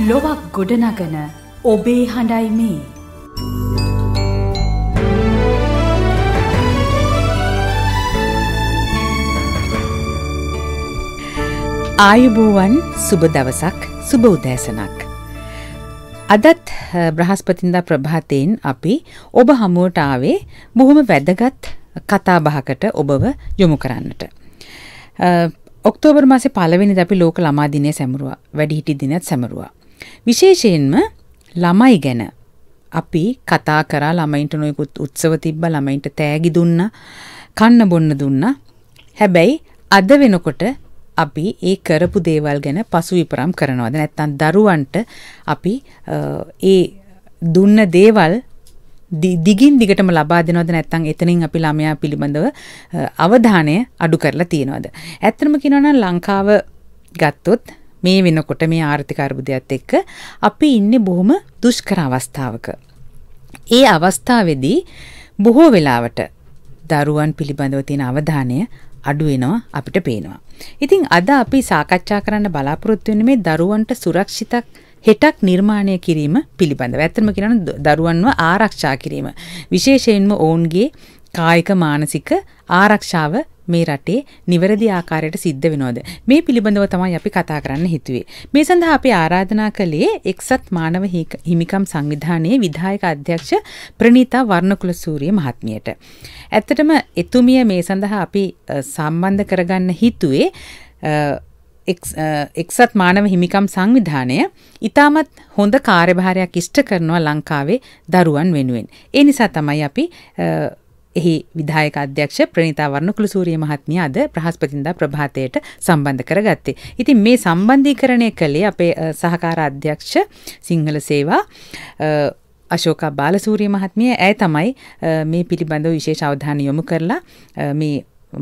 ලොවක් ගොඩනගන ඔබේ හඬයි මේ. ආයුබෝවන් සුබ දවසක් සුබ උදෑසනක්. අදත් බ්‍රහස්පතින්දා ප්‍රභාතයෙන් අපි ඔබ හමුවට ආවේ බොහොම වැදගත් කතාබහකට ඔබව යොමු කරන්නට. ඔක්තෝබර් මාසේ පලවෙනි අපි ලෝක ළමා දිනය සැමරුවා වැඩිහිටි දිනත් සැමරුවා. විශේෂයෙන්ම ළමයි ගැන අපි කතා කරා ළමයින්ට නොයකුත් උත්සව තිබ්බ ළමයින්ට තෑගි දුන්න කන්න බොන්න දුන්න හැබැයි අද වෙනකොට අපි ඒ කරපු දේවල් ගැන පසු විපරම් කරනවාද නැත්තන් දරුවන්ට අපි ඒ දුන්න දේවල් දිගින් දිගටම ලබා දෙනවද නැත්නම් එතනින් අපි ළමයා පිළිබඳව අවධානය අඩු කරලා තියනවද? ඇත්තම කියනවා නම් ලංකාව ගත්තොත් මේ වෙනකොට මේ ආර්ථික අර්බුදයත් එක්ක අපි ඉන්නේ බොහොම දුෂ්කර අවස්ථාවක. ඒ අවස්ථාවේදී බොහෝ වෙලාවට දරුවන් පිළිබඳව තියෙන අවධානය අඩු වෙනවා අපිට පේනවා. ඉතින් අද අපි සාකච්ඡා කරන්න බලාපොරොත්තු වෙන්නේ මේ දරුවන්ට සුරක්ෂිතක් හෙටක් නිර්මාණය කිරීම පිළිබඳව. ඇත්තම කියනවා දරුවන්ව ආරක්ෂා කිරීම. විශේෂයෙන්ම ඔවුන්ගේ කායික මානසික ආරක්ෂාව මේ රටේ නිවැරදි ආකාරයට සිද්ධ වෙනවද මේ පිළිබඳව තමයි අපි කතා කරන්න හිතුවේ මේ සඳහා අපි ආරාධනා කළේ එක්සත් මානව හිමිකම් සංවිධානයේ විධායක අධ්‍යක්ෂ ප්‍රණීතා වර්ණකුලසූරිය මහත්මියට ඇත්තටම එතුමිය මේ සඳහා අපි සම්බන්ධ කරගන්න හිතුවේ එක්සත් මානව හිමිකම් සංවිධානය ඉතාමත් හොඳ කාර්යභාරයක් ඉෂ්ට කරනවා ලංකාවේ දරුවන් වෙනුවෙන් ඒ නිසා තමයි අපි එහි විධායක අධ්‍යක්ෂ ප්‍රණීතා වර්ණකුළු සූරිය මහත්මිය අද බ්‍රහස්පතින්දා ප්‍රභාතයට සම්බන්ධ කරගත්තේ. ඉතින් මේ සම්බන්ධීකරණය කළේ අපේ සහකාර අධ්‍යක්ෂ සිංහල සේවා අශෝක බාලසූරිය මහත්මිය ඇය තමයි මේ පිළිබඳව විශේෂ අවධානය යොමු කරලා මේ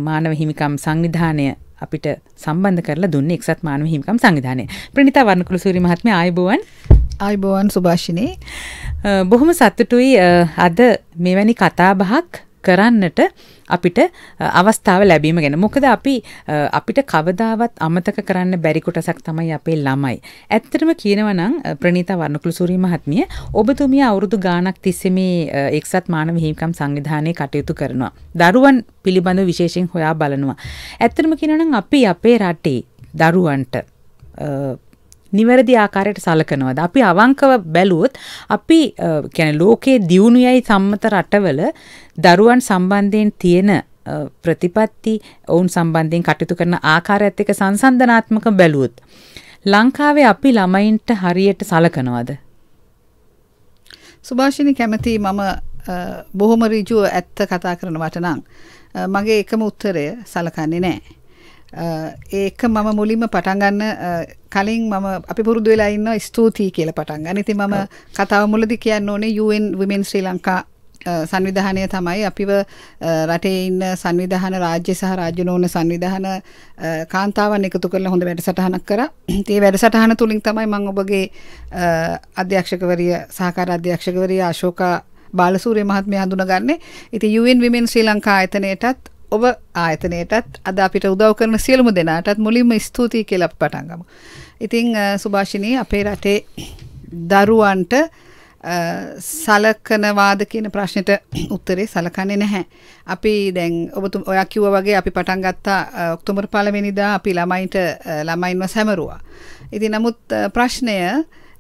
මානව හිමිකම් සංවිධානය අපිට සම්බන්ධ කරලා දුන්නේ එක්සත් මානව හිමිකම් සංවිධානය. ප්‍රණීතා වර්ණකුළු සූරිය මහත්මිය ආයුබෝවන්. ආයුබෝවන් සුභාෂිනී. බොහොම සතුටුයි අද මෙවැනි කතා බහක් කරන්නට අපිට අවස්ථාව ලැබීම ගැන මොකද අපි අපිට කවදාවත් අමතක කරන්න බැරි කොටසක් තමයි අපේ ළමයි. ඇත්තටම කියනවා නම් ප්‍රණීතා වර්ණකුළු සූරි මහත්මිය ඔබතුමිය අවුරුදු ගාණක් තිස්සේ මේ එක්සත් මානව හිමිකම් සංවිධානයේ කටයුතු කරනවා. දරුවන් පිළිබඳව විශේෂයෙන් හොයා බලනවා. ඇත්තටම කියනවා නම් අපි අපේ රටේ දරුවන්ට නිවැරදි ආකාරයට සලකනවද අපි අවංකව බැලුවොත් අපි කියන්නේ ලෝකයේ දියුණුවයි සම්මත රටවල දරුවන් සම්බන්ධයෙන් තියෙන ප්‍රතිපත්ති ඔවුන් සම්බන්ධයෙන් කටයුතු කරන ආකාරයත් එක්ක සංසන්දනාත්මක බැලුවොත් ලංකාවේ අපි ළමයින්ට හරියට සලකනවද සුභාෂිනී කැමති මම බොහොම ඍජුව ඇත්ත කතා කරනවට නම් මගේ එකම උත්තරය සලකන්නේ නැහැ ඒක මම මුලින්ම පටන් ගන්න කලින් මම අපි පුරුදු වෙලා ඉන්නවා ස්තුතියි කියලා පටන් ගන්න. ඉතින් මම කතාව මුලදී කියන්න ඕනේ UN Women Sri Lanka සංවිධානය තමයි අපිව රටේ ඉන්න සංවිධාන රාජ්‍ය සහ රාජ්‍ය නොවන සංවිධාන කාන්තාවන් එකතු කරලා හොඳ වැඩසටහනක් කරා. ඒ වැඩසටහන තුලින් තමයි මම ඔබගේ අධ්‍යක්ෂකවරිය සහකාර අධ්‍යක්ෂකවරිය අශෝකා බාලසූරිය මහත්මයා හඳුනගන්නේ. ඉතින් UN Women Sri Lanka ආයතනයටත් ඔබ ආයතනයටත් අද අපිට උදව් කරන සියලුම දෙනාටත් මුලින්ම ස්තුතියි කියලා අපි පටන් ගමු. ඉතින් සුභාෂිනී අපේ රටේ දරුවන්ට සලකනවාද කියන ප්‍රශ්නෙට උත්තරේ සලකන්නේ නැහැ. අපි දැන් ඔබතුම ඔයා කිව්වා වගේ අපි පටන් ගත්තා ඔක්තෝබර් 1 වෙනිදා අපි ළමයින්ට ළමයින්ව සැමරුවා. ඉතින් නමුත් ප්‍රශ්නය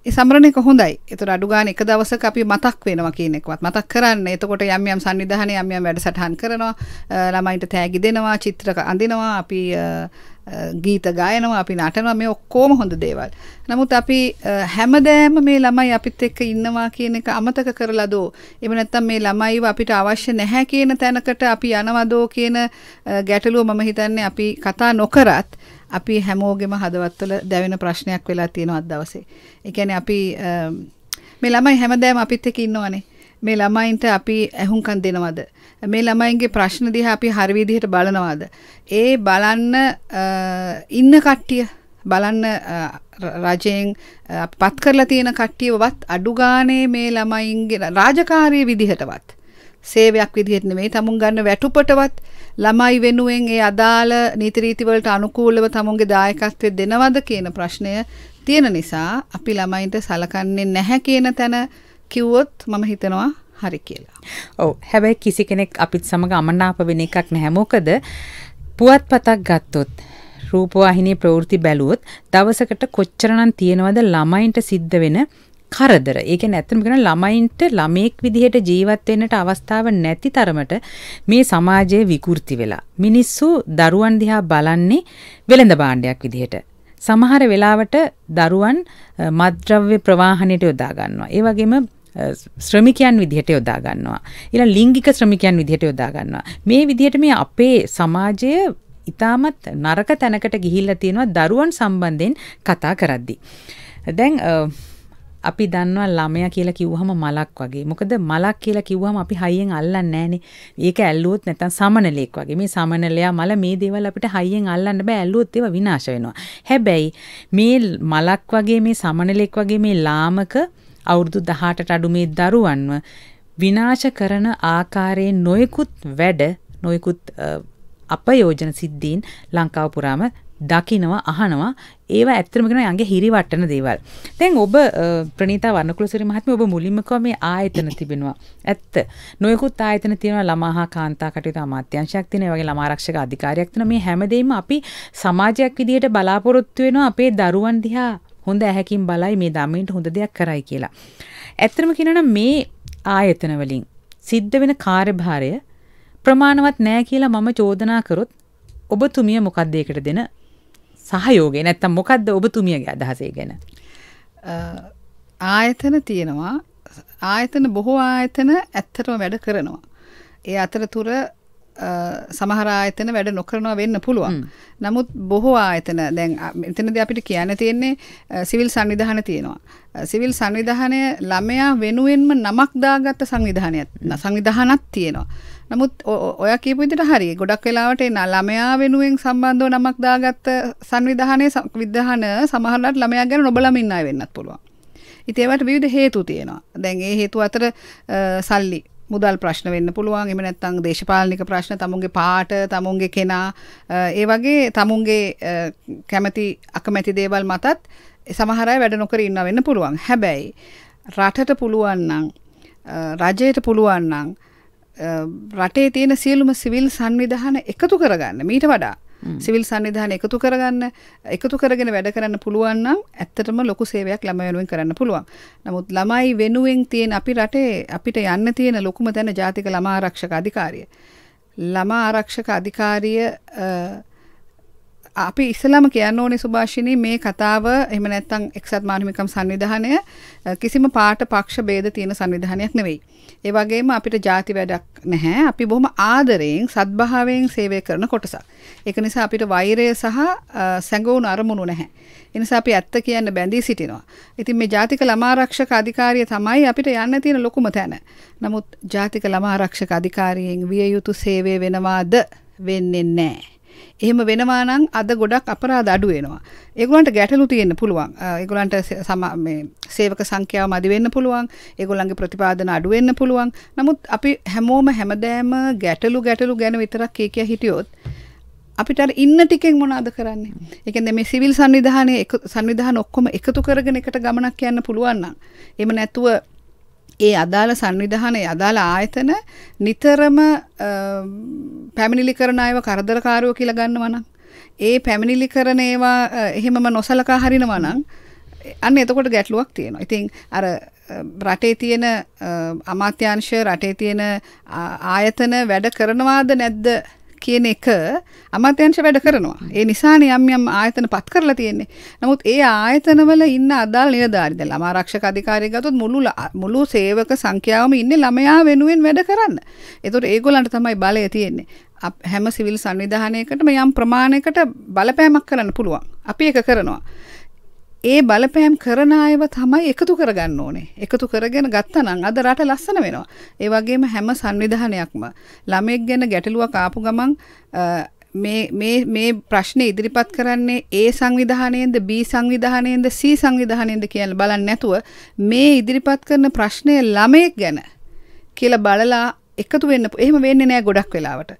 ඒ සම්රණයක හොඳයි. ඒතර අඩු ගන්න එක දවසක අපි මතක් වෙනවා කියන එකවත් මතක් කරන්න. එතකොට යම් යම් සංවිධානය යම් යම් වැඩසටහන් කරනවා. ළමයින්ට තෑගි දෙනවා, චිත්‍ර අඳිනවා, අපි ගීත ගායනවා, අපි නටනවා මේ ඔක්කොම හොඳ දේවල්. නමුත් අපි හැමදෑම මේ ළමයි අපිත් එක්ක ඉන්නවා කියන එක අමතක කරලා දෝ. එහෙම නැත්නම් මේ ළමයිව අපිට අවශ්‍ය නැහැ කියන තැනකට අපි යනවා දෝ කියන ගැටලුව මම හිතන්නේ අපි කතා නොකරත් අපි හැමෝගෙම හදවත්වල දැවෙන ප්‍රශ්නයක් වෙලා තියෙනවා දවසේ. ඒ කියන්නේ අපි මේ ළමයි හැමදාම අපිත් එක්ක ඉන්නවනේ. මේ ළමයින්ට අපි ඇහුම්කන් දෙනවද? මේ ළමයින්ගේ ප්‍රශ්න දිහා අපි හරි විදිහට බලනවද? ඒ බලන්න ඉන්න කට්ටිය බලන්න රජයෙන් පත් කරලා තියෙන කට්ටියවත් අඩු ගානේ මේ ළමයින්ගේ රාජකාරී විදිහටවත් සේවයක් විදිහට නෙමෙයි තමුන් ගන්න වැටුපටවත් ළමයි වෙනුවෙන් ඒ අදාළ නීති රීති වලට අනුකූලව තමුන්ගේ දායකත්වය දෙනවද කියන ප්‍රශ්නය තියෙන නිසා අපි ළමයින්ට සලකන්නේ නැහැ කියන තැන කිව්වොත් මම හිතනවා හරි කියලා. ඔව් හැබැයි කිසි කෙනෙක් අපිත් සමග අමනාප වෙන එකක් නැහැ. මොකද පුවත්පතක් ගත්තොත් රූපවාහිනී ප්‍රවෘත්ති බැලුවොත් දවසකට කොච්චරනම් තියෙනවද ළමයින්ට සිද්ධ වෙන කරදර. ඒ කියන්නේ ඇත්තම කියන ළමයින්ට ළමෙක් විදිහට ජීවත් වෙන්නට අවස්ථාව නැති තරමට මේ සමාජයේ විකෘති වෙලා. මිනිස්සු දරුවන් දිහා බලන්නේ වෙළඳ භාණ්ඩයක් විදිහට. සමහර වෙලාවට දරුවන් මද්ද්‍රව්‍ය ප්‍රවාහණයට යොදා ගන්නවා. ඒ වගේම ශ්‍රමිකයන් විදිහට යොදා ගන්නවා. ඊළඟ ලිංගික ශ්‍රමිකයන් විදිහට යොදා ගන්නවා. මේ විදිහට මේ අපේ සමාජය ඉතාමත් නරක තැනකට ගිහිල්ලා තියෙනවා දරුවන් සම්බන්ධයෙන් කතා කරද්දී. දැන් අපි දන්නවා ළමයා කියලා කිව්වහම මලක් වගේ. මොකද මලක් කියලා කිව්වහම අපි හයියෙන් අල්ලන්නේ නැහනේ. ඒක ඇල්ලුවොත් නැත්තම් සමනලෙක් වගේ. මේ සමනලයා මල මේ දේවල් අපිට හයියෙන් අල්ලන්න බෑ. ඇල්ලුවොත් ඒවා විනාශ වෙනවා. හැබැයි මේ මලක් වගේ මේ සමනලෙක් වගේ මේ ලාමක අවුරුදු 18ට අඩු මේ දරුවන්ව විනාශ කරන ආකාරයේ නොයෙකුත් වැඩ නොයෙකුත් අපයෝජන සිද්ධීන් ලංකාව පුරාම දකිනවා අහනවා ඒවා ඇත්තම කියනවා යන්ගේ හිරි වටන දේවල්. දැන් ඔබ ප්‍රණීතා වර්ණකුලසිරි මහත්මිය ඔබ මුලින්ම කිව්වා මේ ආයතන තිබෙනවා. ඇත්ත. නොයෙකුත් ආයතන තියෙනවා ළමා හා කාන්තා කටයුතු අමාත්‍යාංශයක් තියෙනවා. ඒ වගේ ළමා ආරක්ෂක අධිකාරියක් තියෙනවා. මේ හැමදේම අපි සමාජයක් විදිහට බලාපොරොත්තු වෙනවා අපේ දරුවන් දිහා හොඳ ඇහැකින් බලයි මේ දමින්ට හොඳ දෙයක් කරයි කියලා. ඇත්තම කියනනම් මේ ආයතන වලින් සිද්ධ වෙන කාර්යභාරය ප්‍රමාණවත් නෑ කියලා මම චෝදනා කරොත් ඔබතුමිය මොකක්ද ඒකට දෙන සහයෝගේ නැත්තම් මොකක්ද ඔබතුමියගේ අදහසේ ගැන ආයතන තියෙනවා ආයතන බොහෝ ආයතන ඇත්තටම වැඩ කරනවා. ඒ අතරතුර සමහර ආයතන වැඩ නොකරනවා වෙන්න පුළුවන්. නමුත් බොහෝ ආයතන දැන් මෙතනදී අපිට කියන්න තියෙන්නේ සිවිල් සංවිධාන තියෙනවා. සිවිල් සංවිධානය ළමයා වෙනුවෙන්ම නමක් දාගත්ත සංවිධානයක් සංවිධානක් තියෙනවා. නමුත් ඔය කියපු විදිහට හරි ගොඩක් වෙලාවට එන ළමයා වෙනුවෙන් සම්බන්ධව නමක් දාගත්ත සංවිධානයේ විධාන සමහරවිට ළමයා ගැන නොබලම ඉන්න අය වෙන්නත් පුළුවන්. ඉතින් ඒවට විවිධ හේතු තියෙනවා. දැන් ඒ හේතු අතර සල්ලි මුදල් ප්‍රශ්න වෙන්න පුළුවන් එම නැත්තං දේශපාලනික ප්‍රශ්න තමුන්ගේ පාට තමුන්ගේ කෙනා ඒ වගේ තමුන්ගේ කැමැති අකමැති දේවල් මතත් සමහරයි වැඩ නොකර ඉන්න වෙන්න පුළුවන්. හැබැයි රටට පුළුවන් නම් රජයට පුළුවන් නම් රටේ තියෙන සියලුම සිවිල් සංවිධාන එකතු කරගන්න මීට වඩා සිවිල් සංවිධාන එකතු කරගන්න එකතු කරගෙන වැඩ කරන්න පුළුවන් නම් ඇත්තටම ලොකු සේවයක් ළමයි වෙනුවෙන් කරන්න පුළුවන්. නමුත් ළමයි වෙනුවෙන් තියෙන අපි රටේ අපිට යන්න තියෙන ලොකුම දැන ජාතික ළමා ආරක්ෂක අධිකාරිය. ළමා ආරක්ෂක අධිකාරිය අපි ඉස්සලම කියන්න ඕනේ සුභාෂිනී මේ කතාව එහෙම නැත්නම් එක්සත් මානවිකම් සංවිධානය කිසිම පාට පක්ෂ ભેද තියෙන සංවිධානයක් නෙවෙයි. ඒ වගේම අපිට ಜಾති වැඩක් නැහැ. අපි බොහොම ආදරයෙන් සත්භාවයෙන් සේවය කරන කොටසක්. ඒක නිසා අපිට වෛරය සහ සැඟවුණු අරමුණු නැහැ. ඒ නිසා අපි ඇත්ත කියන්න බැඳී සිටිනවා. ඉතින් මේ ජාතික ළමා ආරක්ෂක අධිකාරිය තමයි අපිට යන්න තියෙන ලොකුම තැන. නමුත් ජාතික ළමා ආරක්ෂක අධිකාරියෙන් විය යුතු සේවය වෙනවාද? වෙන්නේ නැහැ. එහෙම වෙනවා නම් අද ගොඩක් අපරාධ අඩු වෙනවා. ඒගොල්ලන්ට ගැටලු තියෙන්න පුළුවන්. ඒගොල්ලන්ට මේ සේවක සංඛ්‍යාව මදි වෙන්න පුළුවන්. ඒගොල්ලන්ගේ ප්‍රතිපාදන අඩු වෙන්න පුළුවන්. නමුත් අපි හැමෝම හැමදාම ගැටලු ගැටලු ගැන විතරක් කිය කිය හිටියොත් අපිට ඉන්න ටිකෙන් මොනාද කරන්නේ. ඒ කියන්නේ මේ සිවිල් සංවිධානයේ සංවිධාන ඔක්කොම එකතු කරගෙන එකට ගමනක් යන්න පුළුවන් නම් එහෙම නැතුව ඒ අදාළ සංවිධානයේ අදාළ ආයතන නිතරම පැමිණිලි කරන අයව කරදරකාරයෝ කියලා ගන්නවා නම් ඒ පැමිණිලි කරන ඒවා එහෙමම නොසලකා හරිනවා නම් අන්න එතකොට ගැටලුවක් තියෙනවා. ඉතින් අර රටේ තියෙන අමාත්‍යාංශ රටේ තියෙන ආයතන වැඩ කරනවාද නැද්ද කියන එක අමාත්‍යංශ වැඩ කරනවා. ඒ නිසානේ යම් යම් ආයතන පත් කරලා තියෙන්නේ. නමුත් ඒ ආයතනවල ඉන්න අදාළ නිලධාරි දැන් ළමා ආරක්ෂක අධිකාරිය ගත්තොත් මුළු මුළු සේවක සංඛ්‍යාවම ඉන්නේ ළමයා වෙනුවෙන් වැඩ කරන්න. ඒතකොට ඒගොල්ලන්ට තමයි බලය තියෙන්නේ. හැම සිවිල් සංවිධානයකටම යම් ප්‍රමාණයකට බලපෑමක් කරන්න පුළුවන්. අපි ඒක කරනවා. ඒ බලපෑම් කරන අයව තමයි එකතු කරගන්න ඕනේ. එකතු කරගෙන ගත්තනම් අද රට ලස්සන වෙනවා. ඒ වගේම හැම සංවිධානයක්ම ළමෙක් ගැන ගැටලුවක් ආපු ගමන් මේ මේ මේ ප්‍රශ්නේ ඉදිරිපත් කරන්නේ ඒ සංවිධානයෙන්ද B සංවිධානයෙන්ද C සංවිධානයෙන්ද කියලා බලන්නේ නැතුව මේ ඉදිරිපත් කරන ප්‍රශ්නය ළමෙක් ගැන කියලා බලලා එකතු වෙන්න එහෙම වෙන්නේ නෑ ගොඩක් වෙලාවට.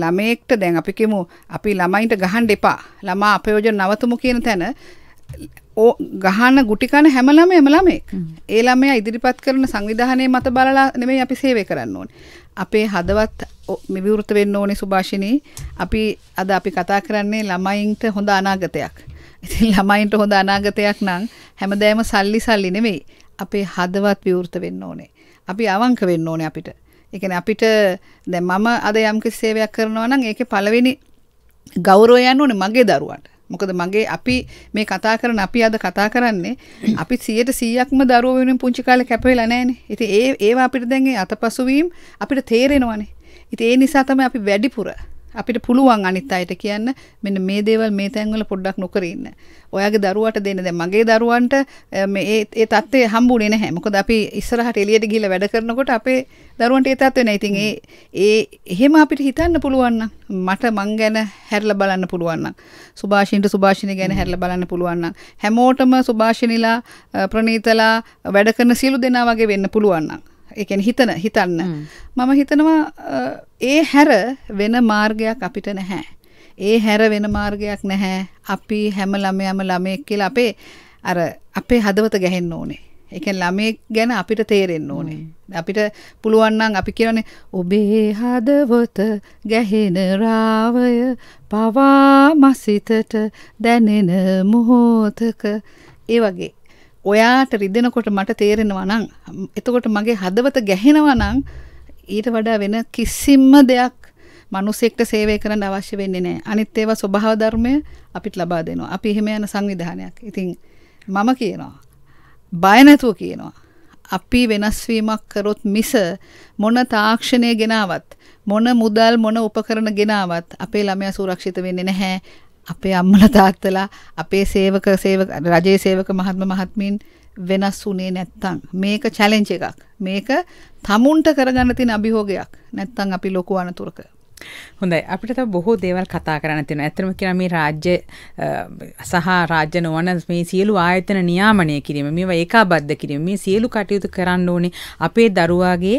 ළමයෙක්ට දැන් අපි කිමු අපි ළමයින්ට ගහන්න එපා. ළමා අපයෝජන නවතුමු කියන තැන ඕ ගහන ගුටිකන හැම ළමයම ළමෙක්. ඒ ළමයා ඉදිරිපත් කරන සංවිධානයේ මත බලලා නෙමෙයි අපි සේවය කරන්න ඕනේ. අපේ හදවත් විවෘත වෙන්න ඕනේ සුභාෂිනී. අපි අද අපි කතා කරන්නේ ළමයින්ට හොඳ අනාගතයක්. ඉතින් ළමයින්ට හොඳ අනාගතයක් නම් හැමදේම සල්ලි සල්ලි නෙමෙයි. අපේ හදවත් විවෘත වෙන්න ඕනේ. අපි අවංක වෙන්න ඕනේ අපිට. ඒ කියන්නේ අපිට දැන් මම අද යම්කිසි සේවයක් කරනවා නම් ඒකේ පළවෙනි ගෞරවය යන්න ඕනේ මගේ දරුවන්ට. මොකද මගේ අපි මේ කතා කරන අපි අද කතා කරන්නේ අපි 100%ක්ම දරුවෝ වෙනුවෙන් පුංචි කාලේ කැපවෙලා නැහනේ. ඉතින් ඒ ඒවා අපිට දැන් අතපසුවීම් අපිට තේරෙනවනේ. ඉතින් ඒ නිසා තමයි අපි වැඩිපුර අපිට පුළුවන් අනිත් අයට කියන්න මෙන්න මේ දේවල් මේ තැන්වල පොඩ්ඩක් නොකර ඉන්න. ඔයාගේ දරුවාට දෙන්න දැන් මගේ දරුවන්ට මේ ඒ தත්ත්වය හම්බුනේ නැහැ. මොකද අපි ඉස්සරහට එළියට ගිහිල්ලා වැඩ කරනකොට අපේ දරුවන්ට ඒ தත්ත්වය නැහැ. ඉතින් ඒ ඒ එහෙම අපිට හිතන්න පුළුවන් මට මං ගැන හැරිලා බලන්න පුළුවන් නම් සුභාෂින්ට සුභාෂිනී ගැන හැරිලා බලන්න පුළුවන් නම් හැමෝටම සුභාෂිනීලා ප්‍රණීතලා වැඩ කරන සියලු දෙනා වගේ වෙන්න පුළුවන් නම් ඒකෙන් හිතන හිතන්න මම හිතනවා ඒ හැර වෙන මාර්ගයක් අපිට නැහැ ඒ හැර වෙන මාර්ගයක් නැහැ අපි හැම ළමයම ළමයෙක් කියලා අපේ අර අපේ හදවත ගැහෙන්න ඕනේ එකෙන් ළමයෙක් ගැන අපිට තේරෙන්න ඕනේ. අපිට පුළුවන්නම් අපි කියවනේ ඔබේ හදවත ගැහෙන රාවය පවා මසිතට දැනෙන මොහෝතක ඒ වගේ ඔයාට රිදෙනකොට මට තේරෙනවා නම් එතකොට මගේ හදවත ගැහෙනවා නම් ඊට වඩා වෙන කිසිම දෙයක් මිනිසෙක්ට සේවය කරන්න අවශ්‍ය වෙන්නේ නැහැ. අනිත් ඒවා ස්වභාව ධර්මය අපිට ලබා දෙනවා. අපි එහෙම යන සංවිධානයක්. ඉතින් මම කියනවා බය නැතුව කියනවා. අපි වෙනස් වීමක් කරොත් මිස මොන තාක්ෂණය ගෙනාවත් මොන මුදල් මොන උපකරණ ගෙනාවත් අපේ ළමයා සුරක්ෂිත වෙන්නේ නැහැ. අපේ අම්මලා තාත්තලා අපේ සේවක සේවක රජයේ සේවක මහත්ම මහත්මීන් වෙනස් වුණේ නැත්තම් මේක චැලෙන්ජ් එකක් මේක තමුන්ට කරගන්න තියෙන අභියෝගයක් නැත්තම් අපි ලොකු අනතුරක හොඳයි අපිට තව බොහෝ දේවල් කතා කරන්න තියෙනවා. ඇත්තම කියනවා මේ රාජ්‍ය සහ රාජ්‍ය නොවන මේ සියලු ආයතන නියාමනය කිරීම, මේවා ඒකාබද්ධ කිරීම, මේ සියලු කටයුතු කරන්න ඕනේ අපේ දරුවාගේ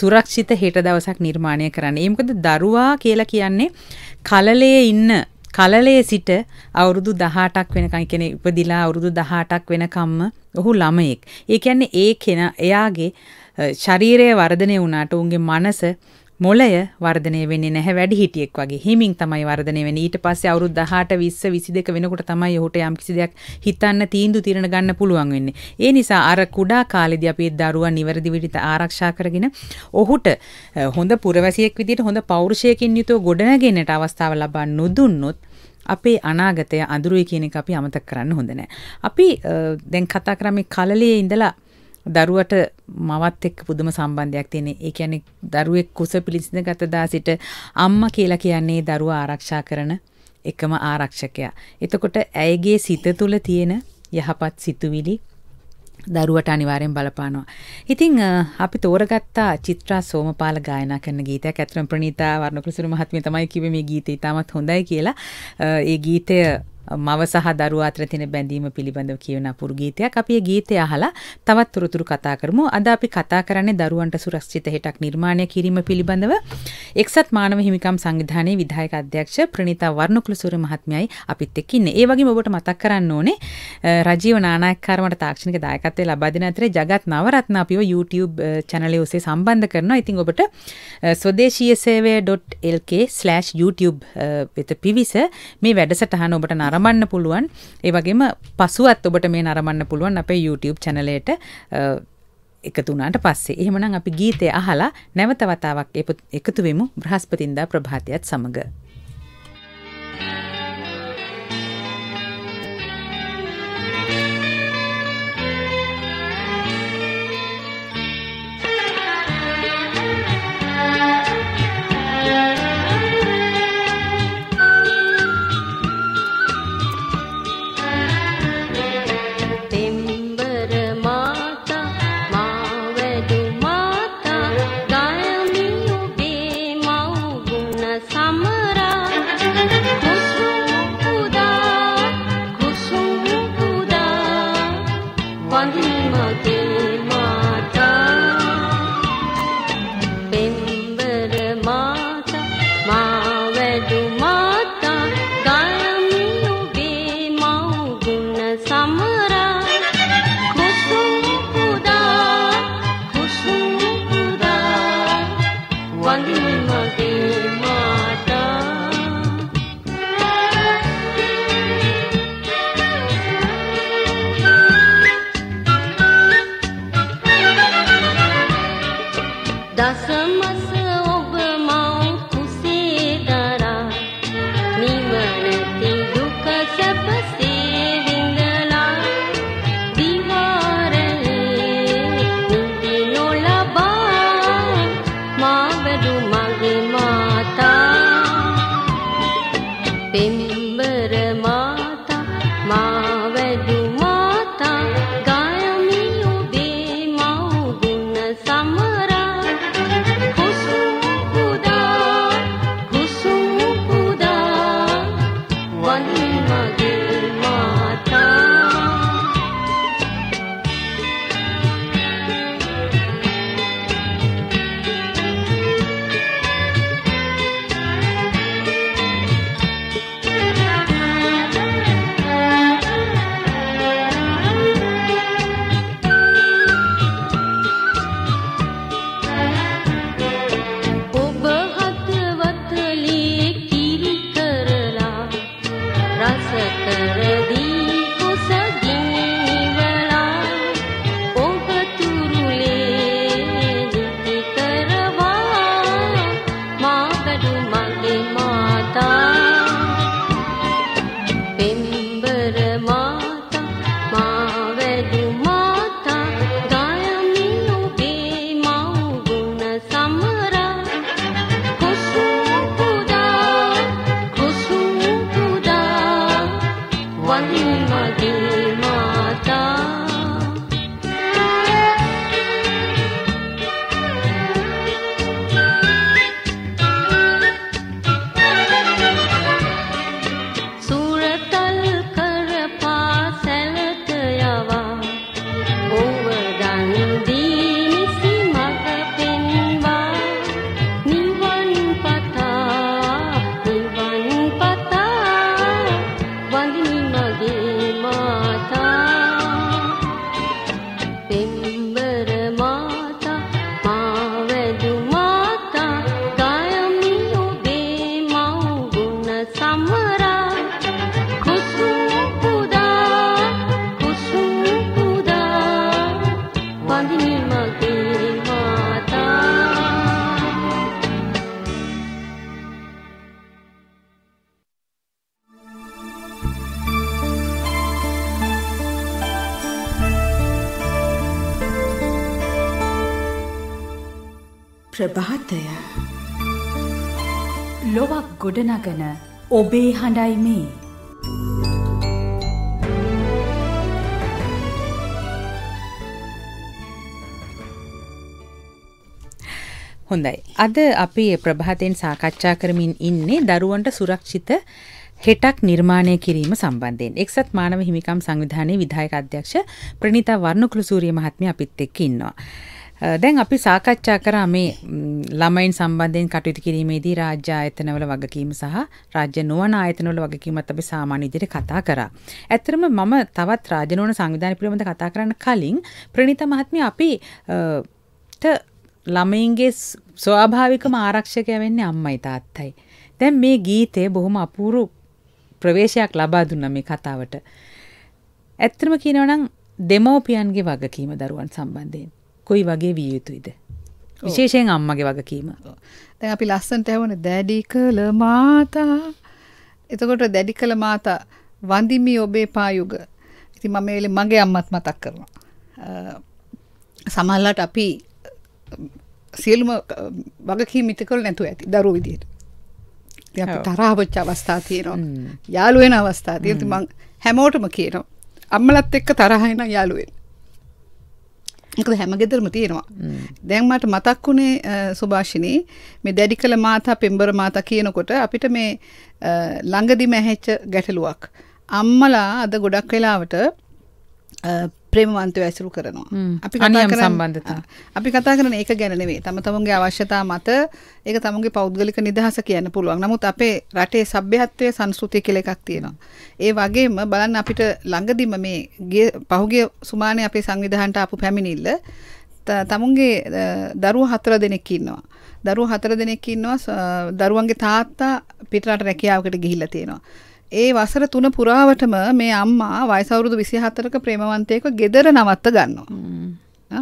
සුරක්ෂිත හෙට දවසක් නිර්මාණය කරන්න. ඒ මොකද දරුවා කියලා කියන්නේ කලලයේ ඉන්න කලලයේ සිට අවුරුදු 18ක් වෙනකන් කියන්නේ ඉපදිලා අවුරුදු 18ක් වෙනකම්ම ඔහු ළමයෙක්. ඒ කියන්නේ ඒ කෙනා එයාගේ ශරීරයේ වර්ධනය වුණාට උන්ගේ මනස මොලය වර්ධනය වෙන්නේ නැහැ වැඩිහිටියෙක් වගේ. හිමින් තමයි වර්ධනය වෙන්නේ. ඊට පස්සේ අවුරුදු 18 20 22 වෙනකොට තමයි ඔහුට යම් කිසි දෙයක් හිතන්න තීන්දුව తీරන ගන්න පුළුවන් වෙන්නේ. ඒ නිසා අර කුඩා කාලේදී අපි දරුවන් නිවැරදි විදිහට ආරක්ෂා කරගෙන ඔහුට හොඳ පුරවැසියෙක් විදිහට හොඳ පෞරුෂයකින් යුතුව ගොඩනගෙන්නට අවස්ථාව ලබා නොදුන්නොත් අපේ අනාගතය අඳුරුයි කියන එක අපි අමතක කරන්න හොඳ නැහැ. අපි දැන් කතා කරන්නේ කලලයේ ඉඳලා දරුවට මවත් එක්ක පුදුම සම්බන්ධයක් තියෙන. ඒ කියන්නේ දරුවෙක් කුස පිළිසිඳ ගත දා සිට අම්මා කියලා කියන්නේ දරුවා ආරක්ෂා කරන එකම ආරක්ෂකයා. එතකොට ඇයගේ සිත තුළ තියෙන යහපත් සිතුවිලි දරුවට අනිවාරයෙන් බලපානවා. ඉතිං අපි තෝරගත්තා චිත්‍රා සෝමපාල ගායනා කරන ගීතයක් ඇතරම් ප්‍රනීතා වර්ණකුසුරු මහත්මිය තමයි කිව්වේ මේ ගීතය ඉතාමත් හොඳයි කියලා. ඒ ගීතය මව සහ දරුවා අතර තියෙන බැඳීම පිළිබඳව කියන අපුරු ගීතයක්. අපි ඒ ගීතය අහලා තවත් තොරතුරු කතා කරමු. අද අපි කතා කරන්නේ දරුවන්ට සුරක්ෂිත හෙටක් නිර්මාණය කිරීම පිළිබඳව එක්සත් මානව හිමිකම් සංවිධානයේ විධායක අධ්‍යක්ෂ ප්‍රණීතා වර්ණකුලසූර මහත්මයයි අපිත් එක්ක ඉන්නේ. ඒ වගේම ඔබට මතක් කරන්න ඕනේ රජීව නානායක්කාර මට තාක්ෂණික දායකත්වයේ ලබා දෙන අතරේ ජගත් නවරත්න අපිව YouTube channel ඔස්සේ සම්බන්ධ කරනවා. ඉතින් ඔබට ස්වදේශීය සේවය.lk/youtube වෙත පිවිස මේ වැඩසටහන ඔබට නරඹ නරමන්න පුළුවන් ඒ වගේම පසුවත් ඔබට මේ නරමන්න පුළුවන් අපේ YouTube චැනලයට එකතුනාට පස්සේ එහෙමනම් අපි ගීතය අහලා නැවත වතාවක් එකතු වෙමු බ්‍රහස්පතින්දා ප්‍රභාතයත් සමග. Thank you. ගොඩනගන ඔබේ හඬයි මේ. හොඳයි. අද අපි ප්‍රභාතයෙන් සාකච්ඡා කරමින් ඉන්නේ දරුවන්ට සුරක්ෂිත හෙටක් නිර්මාණය කිරීම සම්බන්ධයෙන් එක්සත් මානව හිමිකම් සංවිධානයේ විධායක අධ්‍යක්ෂ ප්‍රණීතා වර්ණකුලසූරිය මහත්මිය අපිත් එක්ක ඉන්නවා. දැන් අපි සාකච්ඡා කරා මේ ළමයින් සම්බන්ධයෙන් කටයුතු කිරීමේදී රාජ්‍ය ආයතනවල වගකීම සහ රාජ්‍ය නුවණ ආයතනවල වගකීමත් අපි සාමාන්‍ය ඉදිරියට කතා කරා. ඇත්තරම මම තවත් රාජ්‍ය නුවණ සංවිධානය පිළිබඳ කතා කරන්න කලින් ප්‍රණීත මහත්මිය අපි ත ළමයින්ගේ ස්වාභාවිකම ආරක්ෂකයා වෙන්නේ අම්මයි තාත්තයි. දැන් මේ ගීතය බොහොම අපූරු ප්‍රවේශයක් ලබා දුන්නා මේ කතාවට. ඇත්තම කියනවා නම් දෙමෝපියන්ගේ වගකීම දරුවන් සම්බන්ධයෙන් කොයි වගේ විය යුතුයිද. විශේෂයෙන් අම්මගේ වගකීම. දැන් අපි ලස්සන්ට ඇහුවනේ දැඩි කළ මාතා. එතකොට දැඩි කළ මාතා වඳිමි ඔබේ පායුග. ඉතින් මම මේ මගේ අම්මත් මතක් කරනවා. සමහරලාට අපි සියලුම වගකීම් ඉටකල් නැතුව ඇති දරුවෝ විදිහට. ඉතින් අපි තරහවච්ච අවස්ථා තියෙනවා. යාළු වෙන අවස්ථා තියෙනවා. ඉතින් මම හැමෝටම කියනවා. අම්මලත් එක්ක තරහ එන යාළු වෙන්න. එකද හැමගෙදරම තියෙනවා. දැන් මට මතක් වුණේ සුභාෂිනී මේ දැඩි කළ මාතා පෙම්බර මාතා කියනකොට අපිට මේ ළඟදිම ඇහෙච්ච ගැටලුවක්. අම්මලා අද ගොඩක් වෙලාවට ප්‍රේමවන්තය ඇසුරු කරනවා අපි අනියම් සම්බන්ධතා අපි කතා කරන ඒක ගැනනේ තම තමුන්ගේ අවශ්‍යතා මත ඒක තමුන්ගේ පෞද්ගලික නිදහස කියන්න පුළුවන් නමුත් අපේ රටේ සભ્યත්වය සංස්කෘතිය කියලා එකක් තියෙනවා ඒ වගේම බලන්න අපිට ළඟදිම මේ පහුගිය සුමානේ අපේ සංවිධානයට ආපු පැමිණිල්ල තමුන්ගේ දරුවෝ හතර දෙනෙක් ඉන්නවා දරුවෝ හතර දෙනෙක් ඉන්නවා දරුවන්ගේ තාත්තා පිටරට රැකියාවකට ගිහිල්ලා තියෙනවා ඒ වසර තුන පුරාවටම මේ අම්මා වයසවුරුදු 27ක ප්‍රේමවන්තයෙක්ව gedara නවත්ත ගන්නවා.